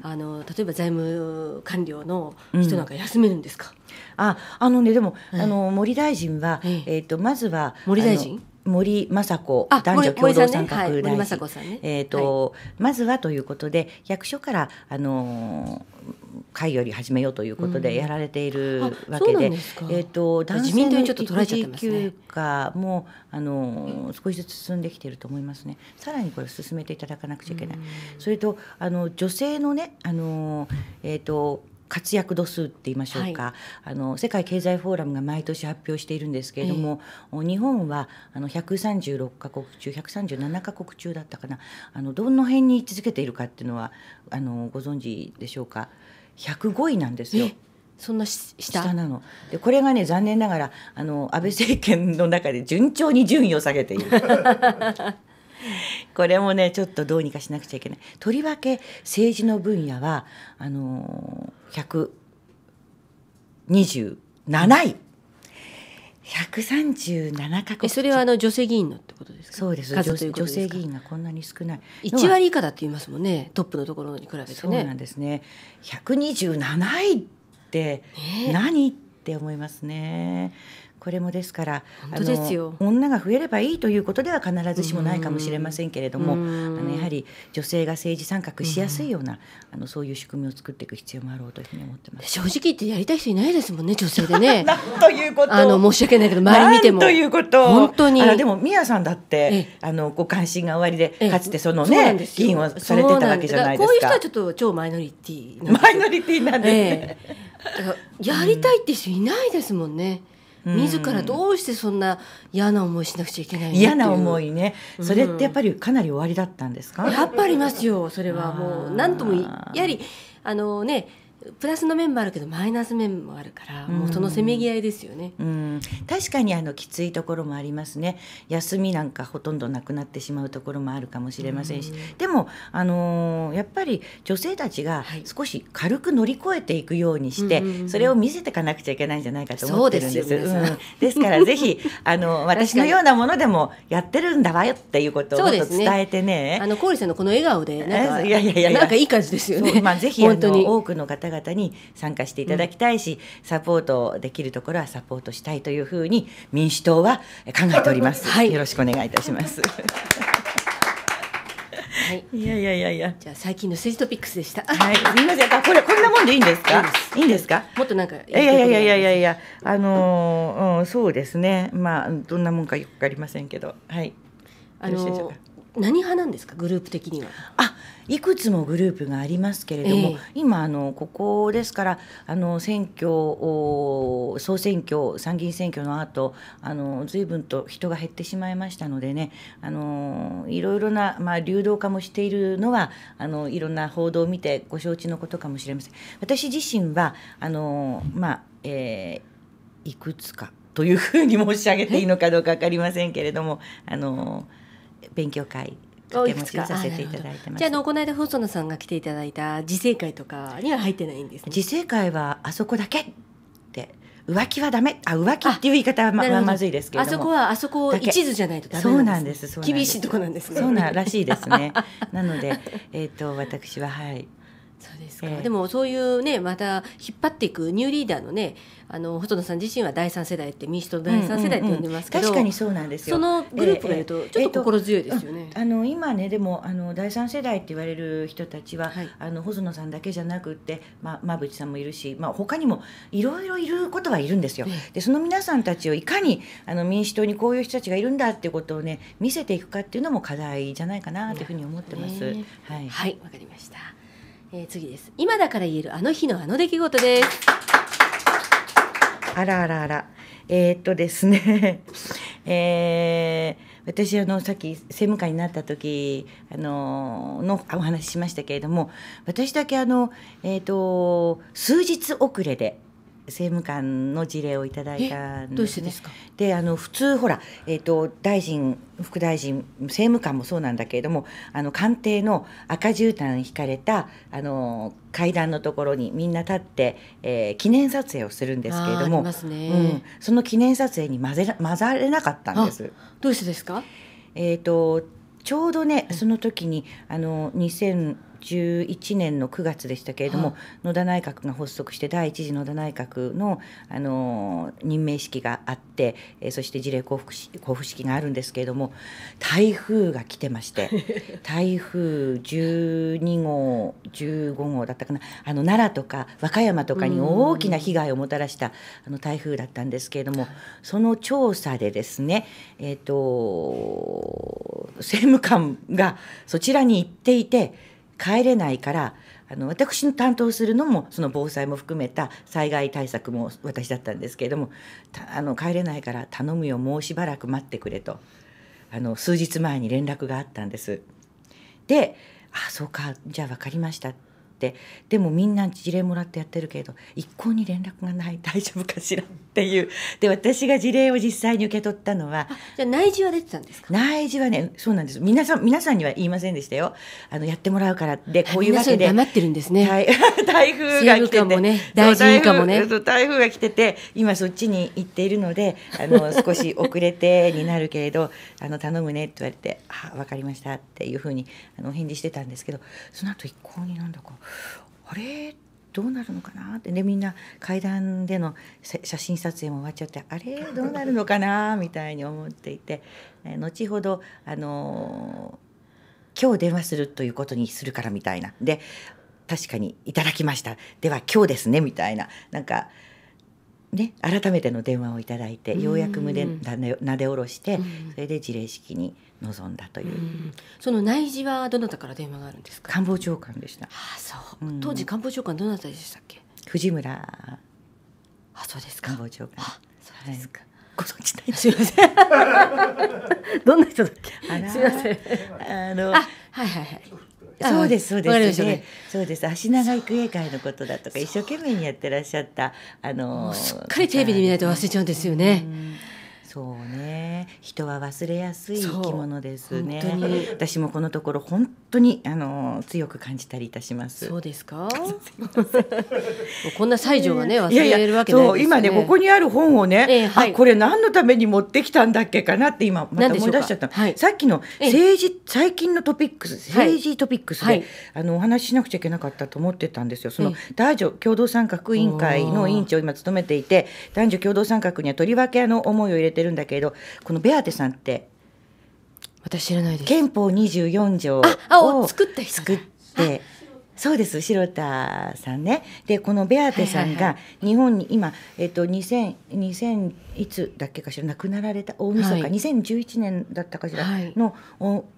あの例えば財務官僚の人なんか休めるんですか、ああのねでも、あの森大臣は、えー、とまずは森大臣森雅子男女共同参画大臣、えっ、と、まずはということで役所からあのー会より始めようということでやられているわけで、うん、えっ、ー、と男性の育児休暇もあの少しずつ進んできていると思いますね。さらにこれ進めていただかなくちゃいけない。うん、それとあの女性のねあのえっ、ー、と活躍度数って言いましょうか、はい、あの世界経済フォーラムが毎年発表しているんですけれども、えー、日本はあの136か国中137か国中だったかなあのどの辺に位置づけているかっていうのはあのご存知でしょうか105位なんですよ。そんな下なのでこれがね残念ながらあの安倍政権の中で順調に順位を下げている これもねちょっとどうにかしなくちゃいけないとりわけ政治の分野はあのー、127位。137か国それはあの女性議員のってことですかそうです女性議員がこんなに少ない1割以下だって言いますもんねトップのところに比べてねそうなんですね127位って何、ね、って思いますねこれもですから本当ですよ女が増えればいいということでは必ずしもないかもしれませんけれども、あのやはり女性が政治参画しやすいような、あのそういう仕組みを作っていく必要もあろうというふうに思ってます。正直言ってやりたい人いないですもんね女性でね。ということあの申し訳ないけど周り見ても。ということ本当にでもミヤさんだってあのご関心が終わりでかつてそのね議員をされてたわけじゃないですか。こういう人はちょっと超マイノリティマイノリティなんです、ね。やりたいって人いないですもんね。自らどうしてそんな嫌な思いしなくちゃいけない嫌な思いねそれってやっぱりかなり終わりだったんですか、やっぱありますよそれはもう何ともやはりあのねプラスの面もあるけどマイナス面もあるから、もうそのせめぎ合いですよね、うん、確かにあのきついところもありますね休みなんかほとんどなくなってしまうところもあるかもしれませんし、うん、でも、あのー、やっぱり女性たちが少し軽く乗り越えていくようにして、はい、それを見せていかなくちゃいけないんじゃないかと思ってるんです。ですうん、ですからぜひ あの私のようなものでもやってるんだわよっていうことを伝えてね。ねあの小堀さんのこの笑顔でなんか いやいやいやなんかいい感じですよね。まあぜひ本当に多くの方々に参加していただきたいし、サポートできるところはサポートしたいというふうに民主党は考えております。はい、よろしくお願いいたします。はい、いやいやいやいや、じゃあ最近の政治トピックスでした。はい、みんなで、これ、こんなもんでいいんですか。いいんですか。もっとなんかいやいやいやいやいやいや、あのー、うん、そうですね。まあ、どんなもんかよくわかりませんけど、はい。あのー、何派なんですか、グループ的には。あ、いくつもグループがありますけれども、えー、今あのここですからあの選挙総選挙参議院選挙の後あの随分と人が減ってしまいましたのでねあのいろいろな、まあ、流動化もしているのはあのいろんな報道を見てご承知のことかもしれません。私自身はあの、まあえー、いくつかというふうに申し上げていいのかどうか分かりませんけれどもあの勉強会掛け持ちさせていただいてますじゃあのこの間細野さんが来ていただいた自生会とかには入ってないんです、ね、自生会はあそこだけって浮気はダメあ浮気っていう言い方はまあまずいですけどあそこはあそこ一途じゃないとダメそうなんです厳しいとこなんですねそうならしいですねなのでえっ、ー、と私ははいそうですか、えー、でもそういうねまた引っ張っていくニューリーダーのねあの細野さん自身は第三世代って民主党の第三世代って呼んでますけど、うんうんうん、確かにそうなんですよそのグループがいるとちょっと心強いですよね、えーえー、あの今ねでもあの第三世代って言われる人たちは、はい、あの細野さんだけじゃなくて、まあ、馬淵さんもいるし、まあ、他にもいろいろいることはいるんですよ。でその皆さんたちをいかにあの民主党にこういう人たちがいるんだっていうことをね見せていくかっていうのも課題じゃないかなというふうに思ってます。はい、はい、わかりました。えー、次です今だから言えるあの日のあの出来事ですあらあらあらえー、っとですね えー私あのさっき政務官になった時あののお話ししましたけれども私だけあの、えーと数日遅れで政務官の事例をいただいたんですですかであの普通ほら、えーと、大臣副大臣政務官もそうなんだけれどもあの官邸の赤絨毯引かれたあの階段のところにみんな立って、えー、記念撮影をするんですけれども、ね、うん、その記念撮影に混ぜ混ざれなかったんです。どうしてですかえーと、ちょうどねその時にあの2 0 2011年の9月でしたけれども、はい、野田内閣が発足して第1次野田内閣のあの任命式があって、えそして事例交付式交付式があるんですけれども台風が来てまして 台風12号15号だったかなあの奈良とか和歌山とかに大きな被害をもたらしたあの台風だったんですけれどもその調査でですね、えーと政務官がそちらに行っていて。帰れないからあの私の担当するのもその防災も含めた災害対策も私だったんですけれどもあの帰れないから頼むよもうしばらく待ってくれとあの数日前に連絡があったんです。で「あそうかじゃあ分かりました」ってってでもみんな事例もらってやってるけれど一向に連絡がない 大丈夫かしらっていうで私が事例を実際に受け取ったのはじゃ内示は出てたんですか内示はねそうなんです皆さん皆さんには言いませんでしたよあのやってもらうからでこういうわけで黙ってるんですね 台風が来てて、ね、大臣かもね台風が来てて今そっちに行っているのであの 少し遅れてになるけれどあの頼むねって言われて「分かりました」っていうふうにあの返事してたんですけどその後一向になんだかあれどうなるのかなってねみんな階段での写真撮影も終わっちゃってあれどうなるのかなみたいに思っていて後ほどあの今日電話するということにするからみたいなで確かにいただきましたでは今日ですねみたいななんかね、改めての電話をいただいて、ようやく胸なで下ろして、それで辞令式に臨んだという、その内示はどなたから電話があるんですか官房長官でしたあそう、当時官房長官どなたでしたっけ藤村あそうですか官房長官そうですか、ご存知ないすみません どんな人だっけすみませんあのはいはいはいそうですそうです、ね、そうです足長育英会のことだとか一生懸命にやってらっしゃったあのすっかりテレビで見ないと忘れちゃうんですよね、そうね人は忘れやすい生き物ですね私もこのところ本当にあの強く感じたりいたしますそうですか こんな西条がね忘れるわけ、ね、そ今ねここにある本をね、えーはい、あこれ何のために持ってきたんだっけかなって今また思い出しちゃった、はい、さっきの政治、えー、最近のトピックス政治トピックスで、はい、あのお話ししなくちゃいけなかったと思ってたんですよその男女共同参画委員会の委員長今務めていて男女共同参画にはとりわけあの思いを入れててるんだけどこのベアテさんって私知らないです憲法24条を作った人作ってそうです白田さんねでこのベアテさんが日本に今、えっと、2000, 2000いつだっけかしら亡くなられた大晦日、はい、2011年だったかしらの、はい、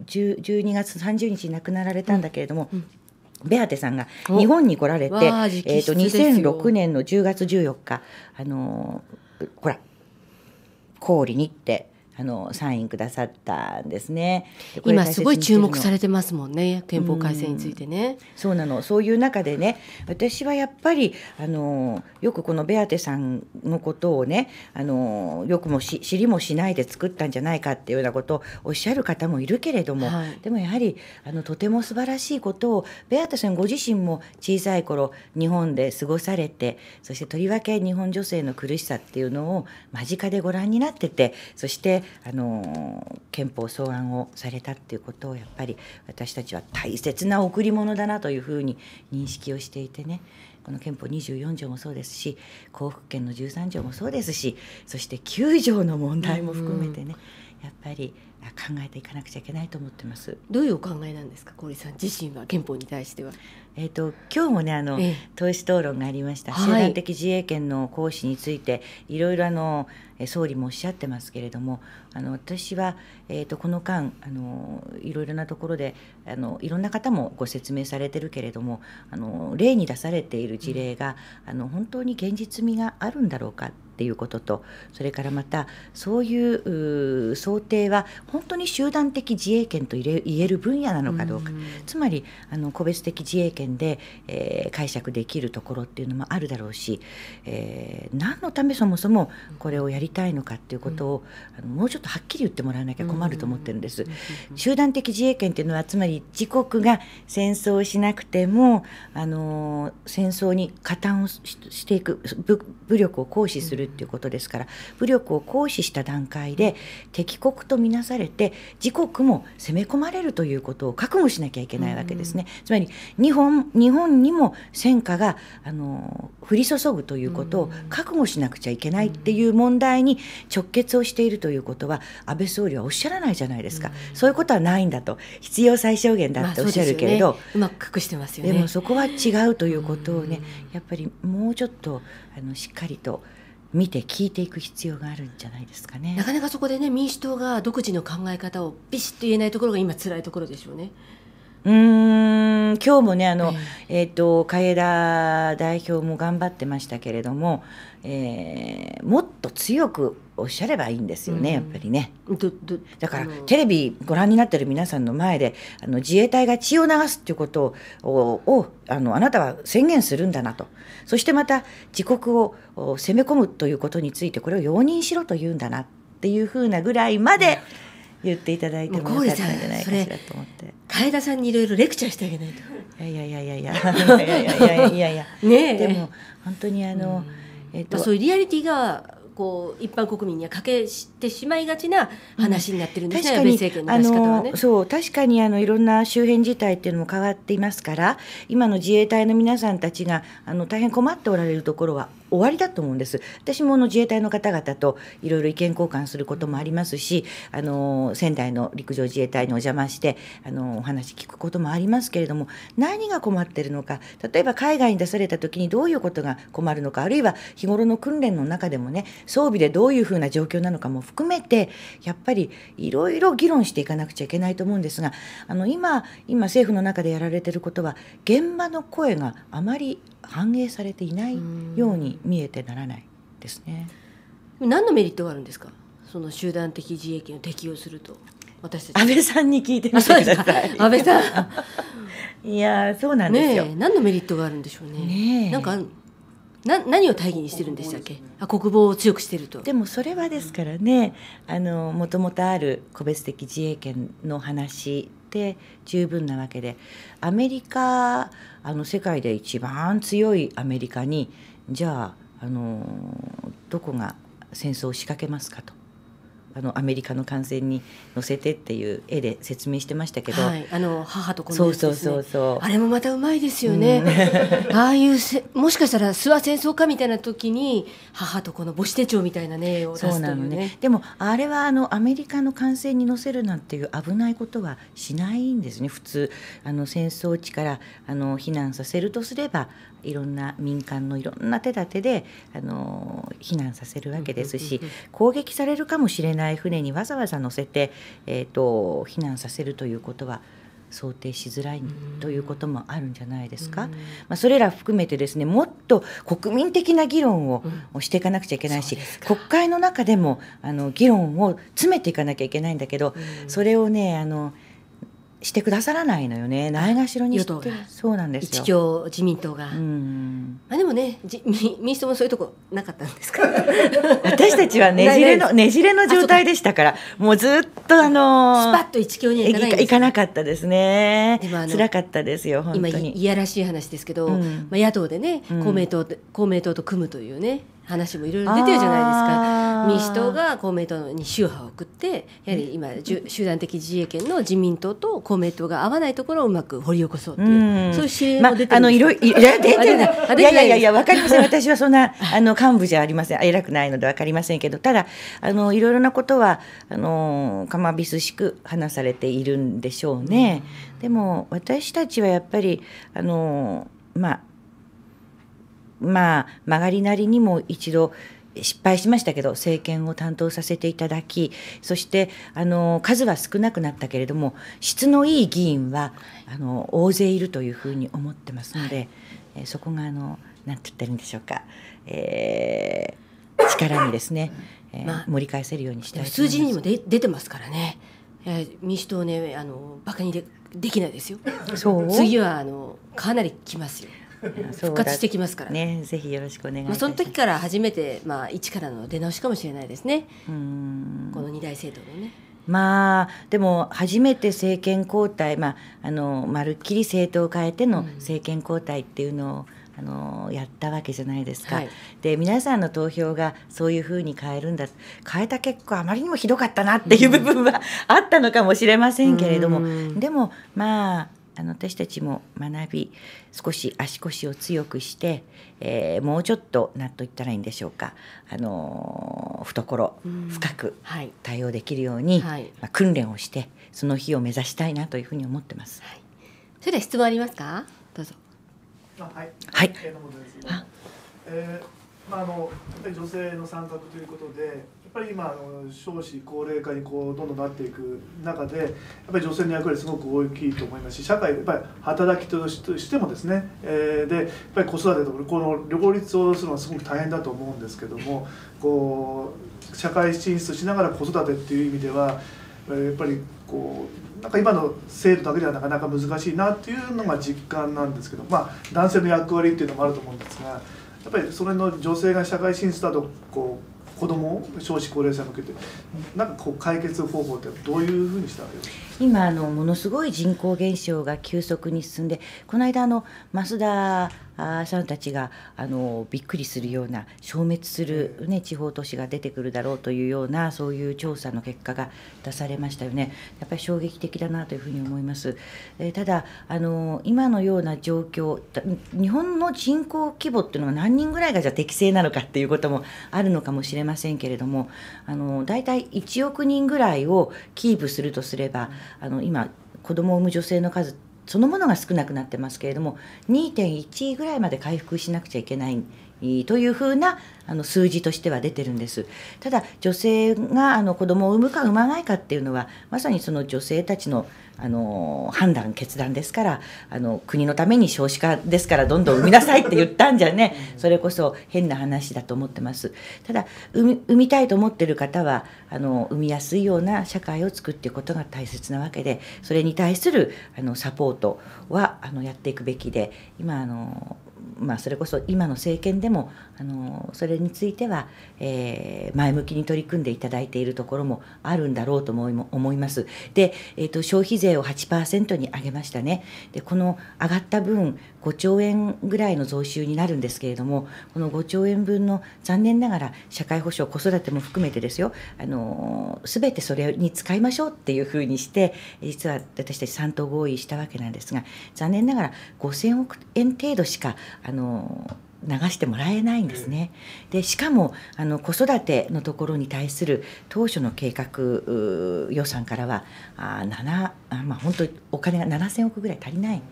12月30日に亡くなられたんだけれども。うんうんベアテさんが日本に来られて、えーと、と2006年の10月14日あのー、ほら氷にってあのサインくださったんですね。今すごい注目されてますもんね、憲法改正についてね。うそうなの、そういう中でね、私はやっぱりあのよくこのベアテさんのことをね、あのよくもし知りもしないで作ったんじゃないかっていうようなことをおっしゃる方もいるけれども、はい、でもやはりあのとても素晴らしいことをベアテさんご自身も小さい頃日本で過ごされて、そしてとりわけ日本女性の苦しさっていうのを間近でご覧になってて、そしてあの憲法草案をされたっていうことをやっぱり私たちは大切な贈り物だなというふうに認識をしていてねこの憲法24条もそうですし幸福権の13条もそうですしそして9条の問題も含めてね、うん、やっぱり考えていかなくちゃいけないと思ってます。どういうお考えなんですか、小さん自身は憲法に対しては。えっ、ー、と今日もねあの、ええ、党首討論がありました。集団的自衛権の行使について、い、ろいろあの総理もおっしゃってますけれどもあの私は、えーと、この間あのいろいろなところであのいろんな方もご説明されてるけれどもあの例に出されている事例が、うん、あの本当に現実味があるんだろうかっていうこととそれからまたそういう想定は本当に集団的自衛権と言える分野なのかどうか、うん、つまりあの個別的自衛権で、えー、解釈できるところっていうのもあるだろうし、えー、何のためそもそもこれをやりたいのかっていうことを、うん、あのもうちょっとはっきり言ってもらわなきゃ困ると思ってるんです。集団的自衛権っていうのはつまり自国が戦争しなくてもあの戦争に加担をしていく武力を行使するるいうことですから武力を行使した段階で敵国とみなされて自国も攻め込まれるということを覚悟しなきゃいけないわけですね。つまり日本日本にも戦火があの降り注ぐということを覚悟しなくちゃいけないっていう問題に直結をしているということは安倍総理はおっしゃらないじゃないですか、そういうことはないんだと必要最小限だっておっしゃるけれど、まあうね、うまく隠してますよねでもそこは違うということをね、やっぱりもうちょっとあのしっかりと見て聞いていく必要があるんじゃないですかねなかなかそこでね民主党が独自の考え方をビシッと言えないところが今辛いところでしょうね。うん今日もねあの、はい、えーと、と楓代表も頑張ってましたけれども、えー、もっと強くおっしゃればいいんですよね、うん、やっぱりね。だからテレビご覧になってる皆さんの前であの自衛隊が血を流すっていうことをあのあなたは宣言するんだなとそしてまた自国を攻め込むということについてこれを容認しろというんだなっていうふうなぐらいまで言っていただいてもよかったんじゃないかしらと思って。楓田さんにいろいろレクチャーしてあげないと。いやいやいやいやいやいやいやいやいや。ねでも本当にあの、うん、えっとそういうリアリティがこう一般国民にはかけしってしまいがちな話になってるんですね、安倍、うの出し方はね。そう確かにあのいろんな周辺事態っていうのも変わっていますから今の自衛隊の皆さんたちがあの大変困っておられるところは終わりだと思うんです私もの自衛隊の方々といろいろ意見交換することもありますしあの仙台の陸上自衛隊にお邪魔してあのお話聞くこともありますけれども何が困ってるのか例えば海外に出された時にどういうことが困るのかあるいは日頃の訓練の中でもね装備でどういうふうな状況なのかも含含めてやっぱりいろいろ議論していかなくちゃいけないと思うんですがあの今今政府の中でやられてることは現場の声があまり反映されていないように見えてならないですね。何のメリットがあるんですかその集団的自衛権を適用すると私安倍さんに聞いてみてください安倍さん いやそうなんですよ、ね、何のメリットがあるんでしょうねねなんかな何を大義にしてるんでしたっけ、ね、あ国防を強くしてるとでもそれはですからねもともとある個別的自衛権の話で十分なわけでアメリカあの世界で一番強いアメリカにじゃああのどこが戦争を仕掛けますかとあのアメリカの感染に乗せてっていう絵で説明してましたけど、はい、あの母と子の、ね、そうそうそうあれもまたうまいですよね、うん、ああいうせもしかしたら諏訪戦争かみたいな時に母と子の母子手帳みたいなね絵を出すというね、ね、でもあれはあのアメリカの感染に乗せるなんていう危ないことはしないんですね普通あの戦争地からあの避難させるとすればいろんな民間のいろんな手立てであの避難させるわけですし、攻撃されるかもしれない船にわざわざ乗せて、えーと、避難させるということは想定しづらいということもあるんじゃないですか、まあ、それら含めてですねもっと国民的な議論をしていかなくちゃいけないし、うん、国会の中でもあの議論を詰めていかなきゃいけないんだけど、それをねあのしてくださらないのよねないがしろにしてそうなんですよ一強自民党が、うん、まあでもねじ 民主党もそういうとこなかったんですか 私たちはね じれのねじれの状態でしたからもうずっとあのー、スパッと一強にはいかなかったですね辛かったですよ本当に今いやらしい話ですけど、うん、まあ野党でね公明党、うん、公明党と組むというね話もいろいろ出てるじゃないですか民主党が公明党に宗派を送ってやはり今集団的自衛権の自民党と公明党が合わないところをうまく掘り起こそうという、そういう支援も出てるんですか、まあ、いや出てないいやいやいや分かりません 私はそんなあの幹部じゃありません偉くないので分かりませんけどただあのいろいろなことはあのかまびすしく話されているんでしょうね。うん、でも私たちはやっぱりあのまあまあ曲がりなりにも一度失敗しましたけど政権を担当させていただきそしてあの数は少なくなったけれども質のいい議員はあの大勢いるというふうに思ってますので、はい、そこがあのなんて言ってるんでしょうか、えー、力にですね、えー、まあ、盛り返せるようにしたい数字にもで出てますからね、えー、民主党ねあのバカにでできないですよ。そう次はあのかなりきますよ。復活してきますからねぜひよろしくお願いします、その時から初めて、まあ、一からの出直しかもしれないですねこの二大政党のねまあでも初めて政権交代、まあ、あのまるっきり政党を変えての政権交代っていうのを、あのやったわけじゃないですか、はい、で皆さんの投票がそういうふうに変えるんだ変えた結果あまりにもひどかったなっていう部分は、うん、あったのかもしれませんけれども、うん、でもまああの私たちも学び少し足腰を強くして、えー、もうちょっと何と言ったらいいんでしょうか、あのー、懐深く対応できるように、はい、まあ、訓練をしてその日を目指したいなというふうに思ってます。はい、それでは質問ありますかどうぞはい、はいえーまあ、あの女性の参画ということでぱり今少子高齢化にこうどんどんなっていく中でやっぱり女性の役割すごく大きいと思いますし社会やっぱり働きとしてもですね、えー、でやっぱり子育てとこの両立をするのはすごく大変だと思うんですけどもこう社会進出しながら子育てっていう意味ではやっぱりこうなんか今の制度だけではなかなか難しいなっていうのが実感なんですけどまあ男性の役割っていうのもあると思うんですがやっぱりそれの女性が社会進出だとこう子ども少子高齢者向けてなんかこう解決方法ってどういうふうにしたらいいですか今あのものすごい人口減少が急速に進んでこの間あの増田さんたちがあのびっくりするような消滅する、ね、地方都市が出てくるだろうというようなそういう調査の結果が出されましたよねやっぱり衝撃的だなというふうに思います、えー、ただあの今のような状況日本の人口規模っていうのは何人ぐらいがじゃ適正なのかっていうこともあるのかもしれませんけれどもあの大体1億人ぐらいをキープするとすれば、あの今子供を産む女性の数そのものが少なくなってますけれども2.1ぐらいまで回復しなくちゃいけないというふうなあの数字としては出てるんですただ女性があの子供を産むか産まないかっていうのはまさにその女性たちのあの判断決断ですからあの国のために少子化ですからどんどん産みなさいって言ったんじゃねそれこそ変な話だと思ってますただ産みたいと思ってる方はあの産みやすいような社会を作っていくことが大切なわけでそれに対するあのサポートはあのやっていくべきで今あのまあ、それこそ今の政権でもあのそれについては、えー、前向きに取り組んでいただいているところもあるんだろうと思い思います。で、えーと、消費税を8%に上げましたねでこの上がった分5兆円ぐらいの増収になるんですけれどもこの5兆円分の残念ながら社会保障子育ても含めてですよあの全てそれに使いましょうっていうふうにして実は私たち3党合意したわけなんですが残念ながら5000億円程度しかあの流してもらえないんですね。でしかもあの子育てのところに対する当初の計画予算からはあ7あまあ本当お金が7,000億ぐらい足りない。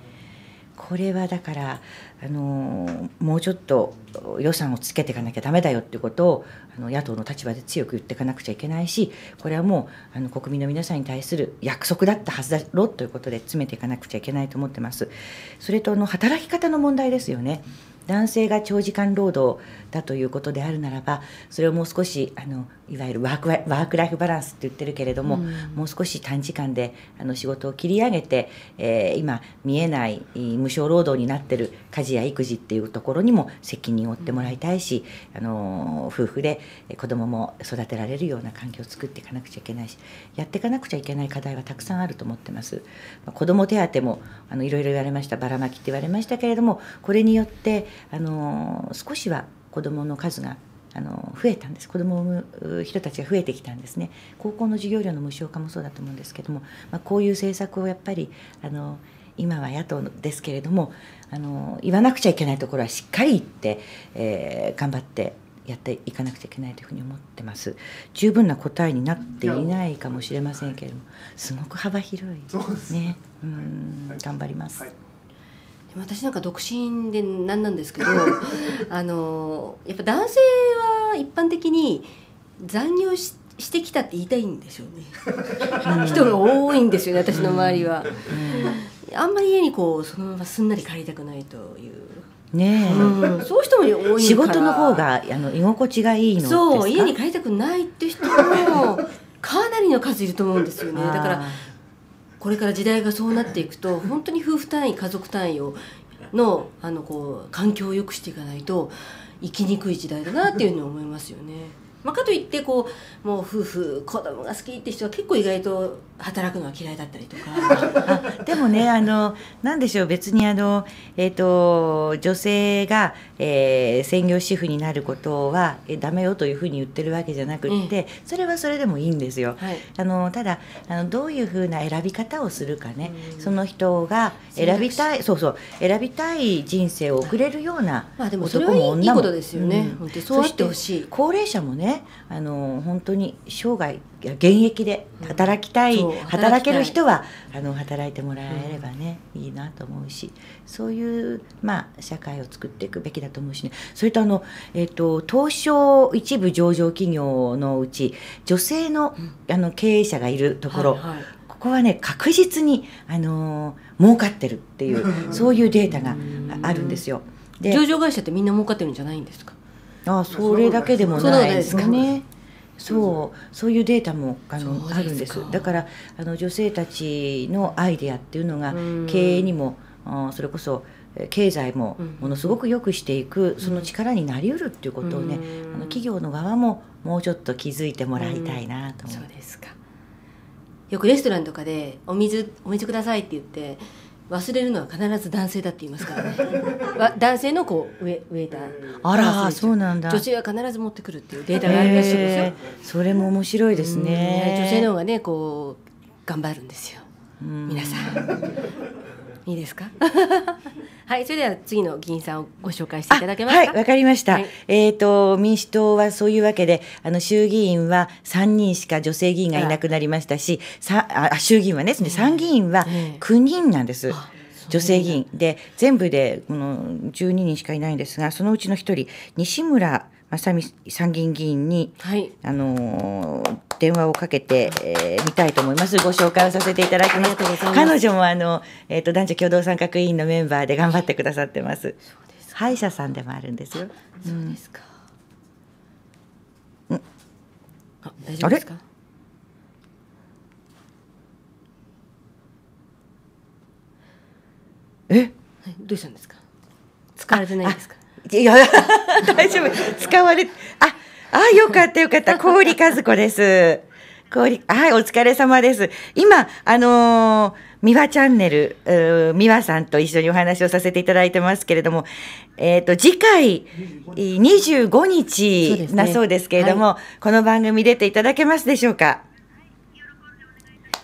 これはだからあのもうちょっと予算をつけていかなきゃダメだよっていうことをあの野党の立場で強く言っていかなくちゃいけないしこれはもうあの国民の皆さんに対する約束だったはずだろということで詰めていかなくちゃいけないと思ってます。それとあの働き方の問題ですよね。男性が長時間労働だということであるならばそれをもう少しあのいわゆるワークワークライフバランスって言ってるけれども、うん、もう少し短時間であの仕事を切り上げて、えー、今見えない無償労働になってる家事や育児っていうところにも責任を負ってもらいたいし、あの夫婦で子供も育てられるような環境を作っていかなくちゃいけないしやっていかなくちゃいけない課題はたくさんあると思ってます。まあ、子供手当もあのいろいろ言われましたばらまきって言われましたけれどもこれによってあの少しは子どもの数があの増えたんです子どもを産む人たちが増えてきたんですね高校の授業料の無償化もそうだと思うんですけども、まあ、こういう政策をやっぱりあの今は野党ですけれどもあの言わなくちゃいけないところはしっかり言って、えー、頑張ってやっていかなくちゃいけないというふうに思ってます十分な答えになっていないかもしれませんけれどもすごく幅広いね、うん、頑張ります。はい私なんか独身でなんなんですけど あのやっぱ男性は一般的に残業ししてきたって言いたいんでしょうね 人が多いんですよね私の周りは、うん、あんまり家にこうそのまますんなり帰りたくないというねえ、うん、そういう人も多いから仕事の方があの居心地がいいのそう家に帰りたくないって人もかなりの数いると思うんですよねだからこれから時代がそうなっていくと本当に夫婦単位家族単位をのあのこう環境を良くしていかないと生きにくい時代だなっていうのを思いますよね。まあ、かといってこうもう夫婦子供が好きって人は結構意外と働くのは嫌いだったりとか でもねあの何でしょう別にあの、えーと、女性が、えー、専業主婦になることは、えー、ダメよというふうに言ってるわけじゃなくって、うん、それはそれでもいいんですよ。はい、あのただあのどういうふうな選び方をするかね、うん、その人が選びたいそうそう選びたい人生を送れるような男も女も。まあ、でもそれはいいことですよね、うん、そうしてほしい高齢者もねねあの本当に生涯現役で働きたい、うん、働ける人はあの働いてもらえればね、うん、いいなと思うしそういう、まあ、社会を作っていくべきだと思うし、ね、それとあの、えーと、東証一部上場企業のうち女性の,、あの経営者がいるところ、はいはいここはね確実にあのー、儲かってるっていうそういうデータがあるんですよ。で上場会社ってみんな儲かってるんじゃないんですかあそれだけでもないですかね。そうそういうデータもあのあるんですだからあの女性たちのアイデアっていうのが経営にもあそれこそ経済もものすごく良くしていく、うん、その力になりうるっていうことをね、うん、あの企業の側ももうちょっと気づいてもらいたいなと思、うん、そうですかよくレストランとかでお水「お水ください」って言って忘れるのは必ず男性だって言いますからね 男性のこうウェウェイターあらそうなんだ女性は必ず持ってくるっていうデータがあるらしいですよ、えー、それも面白いですね、うん、女性の方がねこう頑張るんですよ皆さんいいですか はいそれでは次の議員さんをご紹介していただけますかはいわかりました、はい、えっ、ー、と民主党はそういうわけであの衆議院は三人しか女性議員がいなくなりましたしさあ衆議院はね参議院は九人なんです、うんうん女性議員で全部でこの12人しかいないんですがそのうちの1人西村正美参議院議員に、はい、あの電話をかけて、えー、見たいと思います。ご紹介をさせていただきます。ます彼女もあのえっ、ー、と男女共同参画委員のメンバーで頑張ってくださってます。す歯医者さんでもあるんですよ。そうですか。うん、あ大丈夫ですか。え、はい、どうしたんですか。使われてないですか。いや、大丈夫。使われ、あ、あ、よかったよかった。氷和子です。氷、はい、お疲れ様です。今、あのーミワチャンネル、ミワさんと一緒にお話をさせていただいてますけれども、えっ、ー、と、次回25日だそうですけれども、ねはい、この番組出ていただけますでしょうか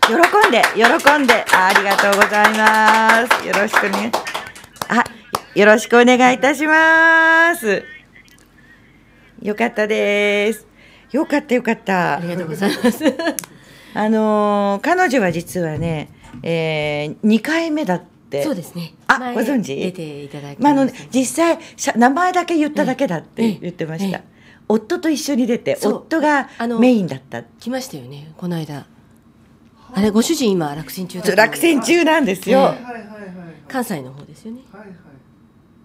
喜んで、喜んで、ありがとうございます。よろしくね。あよろしくお願いいたします。よかったです。よかったよかった。ありがとうございます。あのー、彼女は実はね、えー、2回目だって。そうですね。あ、ご存知出ていただきま、ね、まあ、あの、実際、名前だけ言っただけだって言ってました。えええ、夫と一緒に出て、夫がメインだった。来ましたよね、この間。あれ、ご主人今、落選中落選中なんですよ。関西の方ですよね。はいはい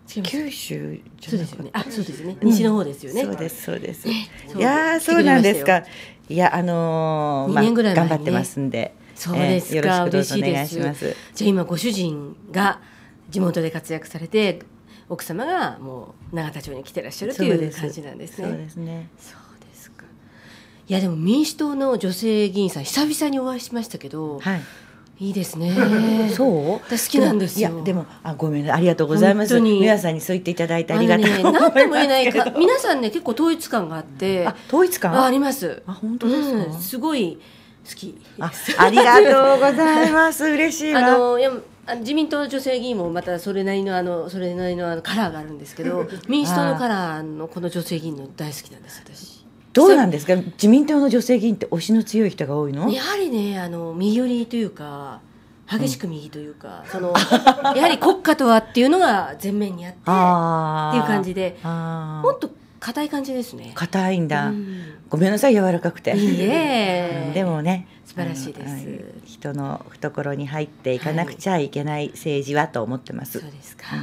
九州そうですよね。あ、そうですね。西の方ですよね。そうです、そうです。いや、そうなんですか。いや、あのー、年ぐらい頑張ってますんで。そうですか。嬉しいです。じゃあ今ご主人が地元で活躍されて奥様がもう永田町に来てらっしゃるという感じなんですね。そうですね。そうですか。いやでも民主党の女性議員さん久々にお会いしましたけど、はい、いいですね。そう。私好きなんですいやでもあごめん、ありがとうございます。ミヤさんにそう言っていただいてありがとうございます。何とも言えないか 皆さんね結構統一感があって。あ統一感あります。あ本当ですか、すごい好きあ。ありがとうございます。嬉しいあのいや自民党の女性議員もまたそれなりのあのそれなりのあのカラーがあるんですけど、民主党のカラーのこの女性議員の大好きなんです私。どうなんですか自民党の女性議員って推しの強い人が多いのやはりねあの右寄りというか激しく右というか、うん、そのやはり国家とはっていうのが前面にあってっていう感じでもっと硬い感じですね硬いんだ、うん、ごめんなさい柔らかくていいえ、でもね素晴らしいです、人の懐に入っていかなくちゃいけない政治はと思ってます、はい、そうですか、い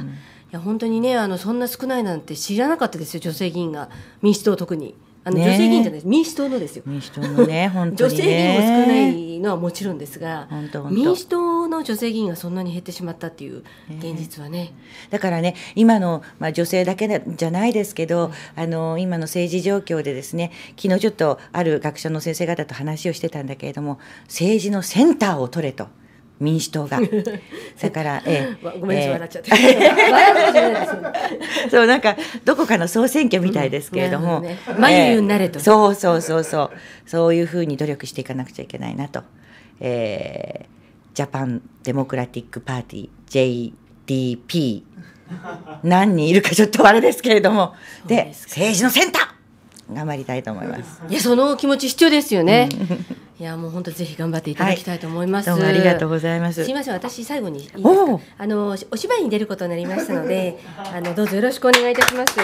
や本当にねあのそんな少ないなんて知らなかったですよ女性議員が民主党特に。あの、ね、女性議員じゃない民主党のですよ。民主党のね、本当に、ね、女性議員も少ないのはもちろんですが、民主党の女性議員がそんなに減ってしまったっていう現実はね。だからね、今のまあ女性だけじゃないですけど、あの今の政治状況でですね、昨日ちょっとある学者の先生方と話をしてたんだけれども、政治のセンターを取れと。民主党がそれ から、えー、ごめんなさい、笑っちゃってそうなんかどこかの総選挙みたいですけれども、うんね、眉になれと、そうそうそうそうそういうふうに努力していかなくちゃいけないなと、えー、ジャパンデモクラティックパーティー JDP 何人いるかちょっとあれですけれどもで政治のセンター頑張りたいと思いますいやその気持ち必要ですよね、うんいやもう本当ぜひ頑張っていただきたいと思います。はい、ありがとうございます。すみません、私最後にあのお芝居に出ることになりましたので、あのどうぞよろしくお願いいたします。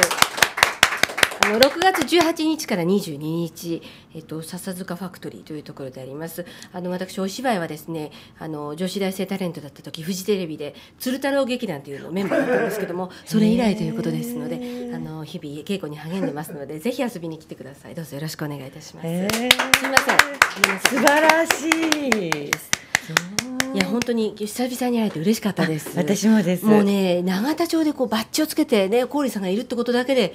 あの6月18日から22日、えっと、笹塚ファクトリーというところでありますあの私お芝居はですねあの女子大生タレントだった時フジテレビで鶴太郎劇団というのメンバーだったんですけどもそれ以来ということですのであの日々稽古に励んでますのでぜひ遊びに来てくださいどうぞよろしくお願いいたします、すみません素晴らしいいや本当に久々に会えて嬉しかったです私もですもうね永田町でこうバッジをつけてね郡さんがいるってことだけで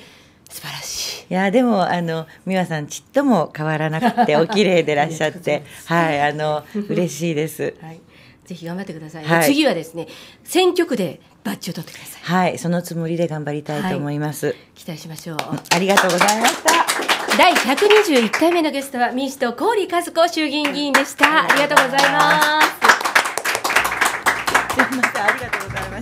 素晴らしい。いやでもあの美和さんちっとも変わらなくて お綺麗でいらっしゃってはいあの嬉しいです。はい。ぜひ頑張ってください。はい、次はですね選挙区でバッジを取ってください。はいそのつもりで頑張りたいと思います。はい、期待しましょう。ありがとうございました。第百二十一回目のゲストは民主党高利和子衆議院議員でした。ありがとうございます。すみませんありがとうございます。